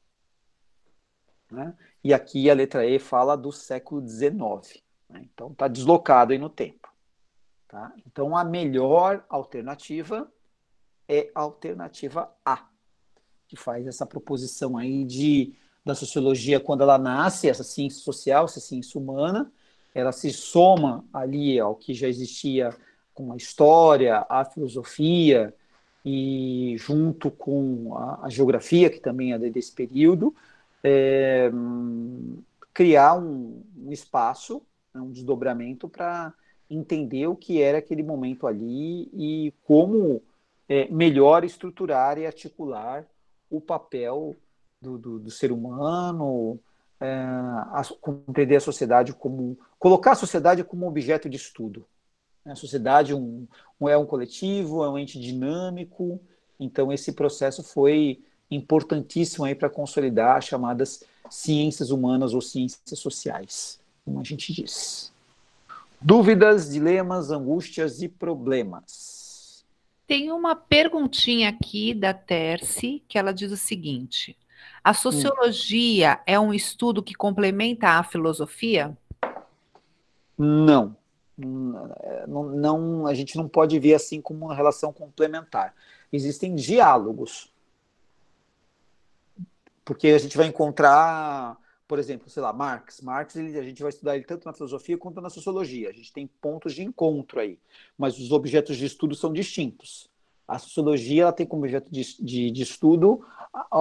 Né? E aqui a letra E fala do século XIX. Né? Então está deslocado aí no tempo. Tá? Então a melhor alternativa é a alternativa A, que faz essa proposição aí de da sociologia quando ela nasce, essa ciência social, essa ciência humana, ela se soma ali ao que já existia com a história, a filosofia e junto com a, a geografia, que também é desse período, é, criar um, um espaço, né, um desdobramento para entender o que era aquele momento ali e como é, melhor estruturar e articular o papel do, do, do ser humano, é, a, compreender a sociedade como. colocar a sociedade como objeto de estudo. A sociedade um, um, é um coletivo, é um ente dinâmico, então esse processo foi importantíssimo aí para consolidar as chamadas ciências humanas ou ciências sociais, como a gente diz. Dúvidas, dilemas, angústias e problemas. Tem uma perguntinha aqui da Terce que ela diz o seguinte: a hum. sociologia hum. é um estudo que complementa a filosofia? Não. Não, não, a gente não pode ver assim como uma relação complementar. Existem diálogos, porque a gente vai encontrar por exemplo, sei lá, Marx. Marx, ele, a gente vai estudar ele tanto na filosofia quanto na sociologia. A gente tem pontos de encontro aí, mas os objetos de estudo são distintos. A sociologia ela tem como objeto de, de, de estudo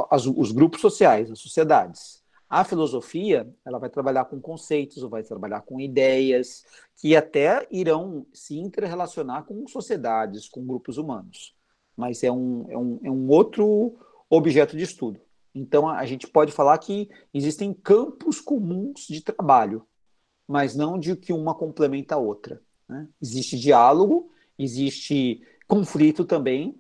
as, os grupos sociais, as sociedades. A filosofia ela vai trabalhar com conceitos, ou vai trabalhar com ideias que até irão se interrelacionar com sociedades, com grupos humanos. Mas é um, é um, é um outro objeto de estudo. Então a gente pode falar que existem campos comuns de trabalho, mas não de que uma complementa a outra. Né? Existe diálogo, existe conflito também,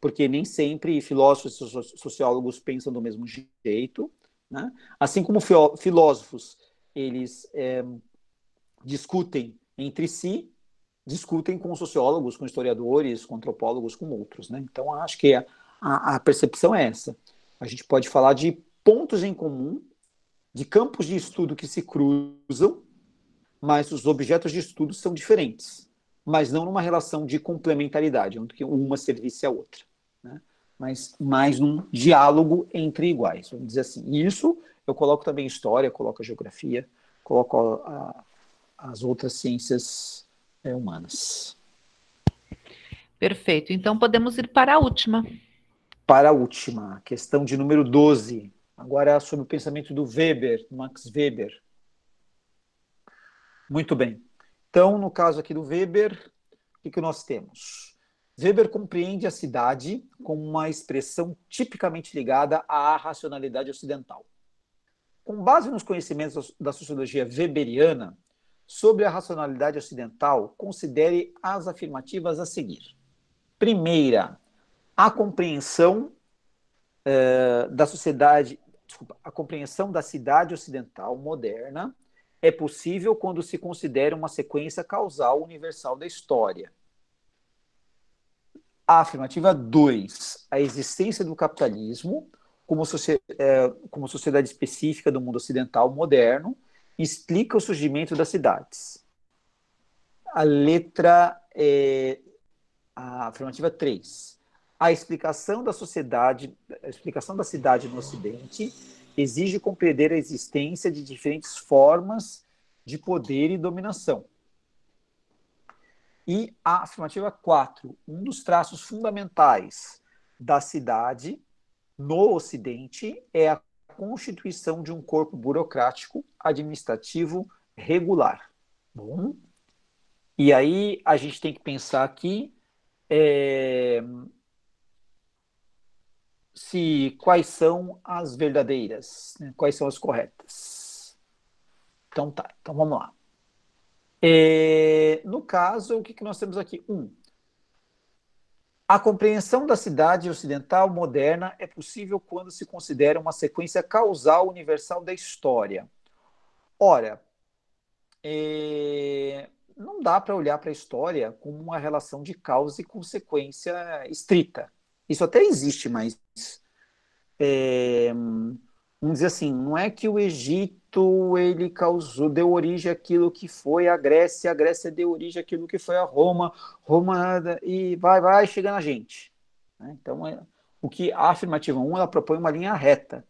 porque nem sempre filósofos e sociólogos pensam do mesmo jeito. Né? Assim como filósofos, eles é, discutem entre si, discutem com sociólogos, com historiadores, com antropólogos, com outros. Né? Então, acho que a, a percepção é essa a gente pode falar de pontos em comum, de campos de estudo que se cruzam, mas os objetos de estudo são diferentes, mas não numa relação de complementaridade, onde uma servisse à outra, né? mas mais num diálogo entre iguais, vamos dizer assim. E isso eu coloco também história, coloco a geografia, coloco a, a, as outras ciências é, humanas. Perfeito. Então podemos ir para a última para a última, questão de número 12. Agora é sobre o pensamento do Weber, Max Weber. Muito bem. Então, no caso aqui do Weber, o que, que nós temos? Weber compreende a cidade como uma expressão tipicamente ligada à racionalidade ocidental. Com base nos conhecimentos da sociologia weberiana sobre a racionalidade ocidental, considere as afirmativas a seguir. Primeira, a compreensão uh, da sociedade, desculpa, a compreensão da cidade ocidental moderna é possível quando se considera uma sequência causal universal da história. A afirmativa 2, a existência do capitalismo como, eh, como sociedade específica do mundo ocidental moderno explica o surgimento das cidades. A letra é a afirmativa 3 a explicação da sociedade, a explicação da cidade no Ocidente exige compreender a existência de diferentes formas de poder e dominação. E a afirmativa 4, um dos traços fundamentais da cidade no Ocidente é a constituição de um corpo burocrático, administrativo, regular. Bom, e aí a gente tem que pensar aqui é, eh, se quais são as verdadeiras, né? quais são as corretas. Então tá, então vamos lá. É, no caso, o que, que nós temos aqui? Um, a compreensão da cidade ocidental moderna é possível quando se considera uma sequência causal universal da história. Ora, é, não dá para olhar para a história como uma relação de causa e consequência estrita. Isso até existe, mas é, vamos dizer assim, não é que o Egito ele causou, deu origem àquilo que foi a Grécia, a Grécia deu origem àquilo que foi a Roma, Roma e vai, vai chegando a gente. Né? Então, é, o que a afirmativa 1 ela propõe uma linha reta.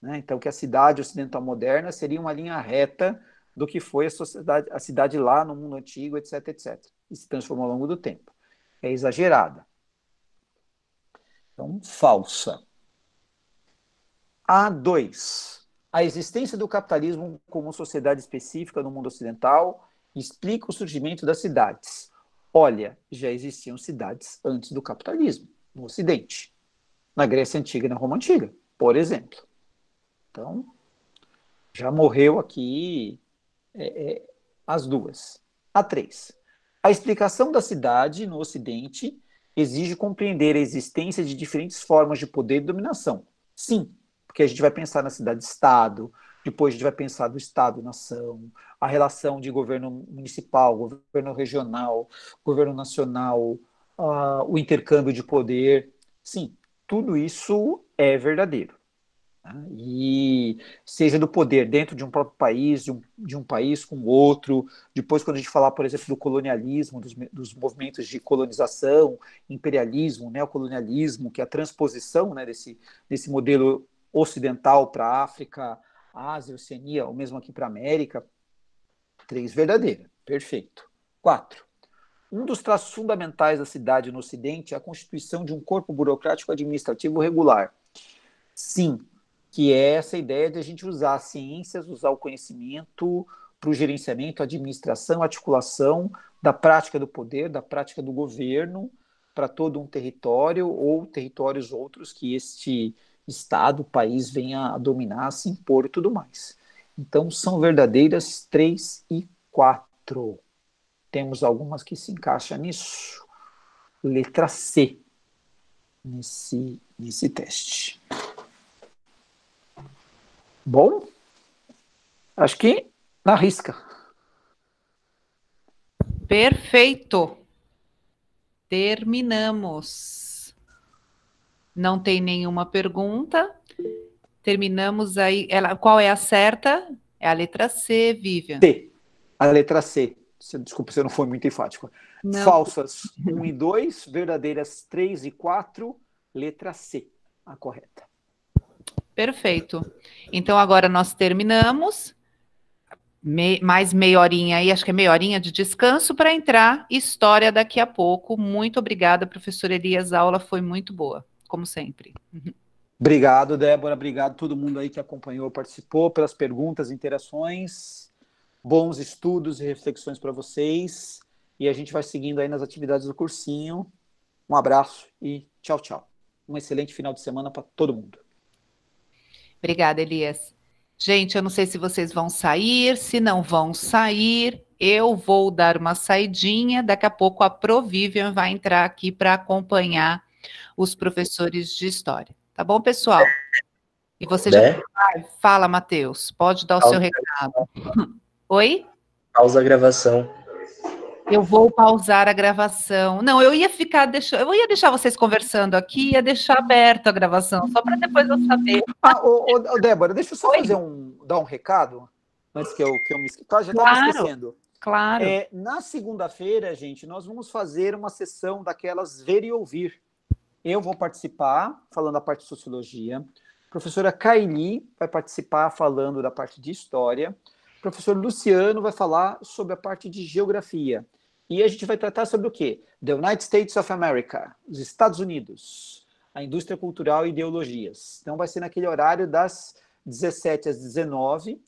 Né? Então, que a cidade ocidental moderna seria uma linha reta do que foi a sociedade, a cidade lá no mundo antigo, etc, etc. E se transformou ao longo do tempo. É exagerada. Então, falsa. A2. A existência do capitalismo como sociedade específica no mundo ocidental explica o surgimento das cidades. Olha, já existiam cidades antes do capitalismo, no Ocidente, na Grécia Antiga e na Roma Antiga, por exemplo. Então, já morreu aqui é, é, as duas. A três. A explicação da cidade no Ocidente exige compreender a existência de diferentes formas de poder e dominação. Sim, porque a gente vai pensar na cidade-estado, depois a gente vai pensar do Estado-nação, a relação de governo municipal, governo regional, governo nacional, uh, o intercâmbio de poder. Sim, tudo isso é verdadeiro e seja do poder dentro de um próprio país, de um, de um, país com outro. Depois, quando a gente falar, por exemplo, do colonialismo, dos, dos movimentos de colonização, imperialismo, neocolonialismo, que é a transposição né, desse, desse modelo ocidental para a África, Ásia, Oceania, ou mesmo aqui para a América. Três, verdadeira. Perfeito. Quatro. Um dos traços fundamentais da cidade no Ocidente é a constituição de um corpo burocrático administrativo regular. Sim, que é essa ideia de a gente usar as ciências, usar o conhecimento para o gerenciamento, administração, articulação da prática do poder, da prática do governo para todo um território ou territórios outros que este estado, país venha a dominar, se impor e tudo mais. Então são verdadeiras três e quatro. Temos algumas que se encaixam nisso. Letra C nesse, nesse teste. Bom, acho que na risca. Perfeito. Terminamos. Não tem nenhuma pergunta. Terminamos aí. Ela, qual é a certa? É a letra C, Vivian. C. A letra C. Desculpa se eu não foi muito enfático. Não. Falsas 1 e 2, verdadeiras 3 e 4, letra C, a correta. Perfeito. Então agora nós terminamos. mais meia horinha aí, acho que é meia horinha de descanso para entrar. História daqui a pouco. Muito obrigada, professor Elias. A aula foi muito boa, como sempre. Obrigado, Débora. Obrigado a todo mundo aí que acompanhou, participou, pelas perguntas, interações. Bons estudos e reflexões para vocês. E a gente vai seguindo aí nas atividades do cursinho. Um abraço e tchau, tchau. Um excelente final de semana para todo mundo. Obrigada, Elias. Gente, eu não sei se vocês vão sair, se não vão sair, eu vou dar uma saidinha. Daqui a pouco a Provivian vai entrar aqui para acompanhar os professores de história. Tá bom, pessoal? E você já né? fala, Matheus, pode dar o seu recado. Oi? Pausa a gravação. Eu vou pausar a gravação. Não, eu ia ficar deixando, eu ia deixar vocês conversando aqui, ia deixar aberto a gravação, só para depois eu saber. Ah, ô, ô, Débora, deixa eu só fazer um, dar um recado antes que eu, que eu me esqueça. Tá, já estava claro, esquecendo. Claro. É, na segunda-feira, gente, nós vamos fazer uma sessão daquelas ver e ouvir. Eu vou participar falando da parte de sociologia. A professora Kaili vai participar falando da parte de história. O professor Luciano vai falar sobre a parte de geografia. E a gente vai tratar sobre o quê? The United States of America, os Estados Unidos, a indústria cultural e ideologias. Então vai ser naquele horário das 17 às 19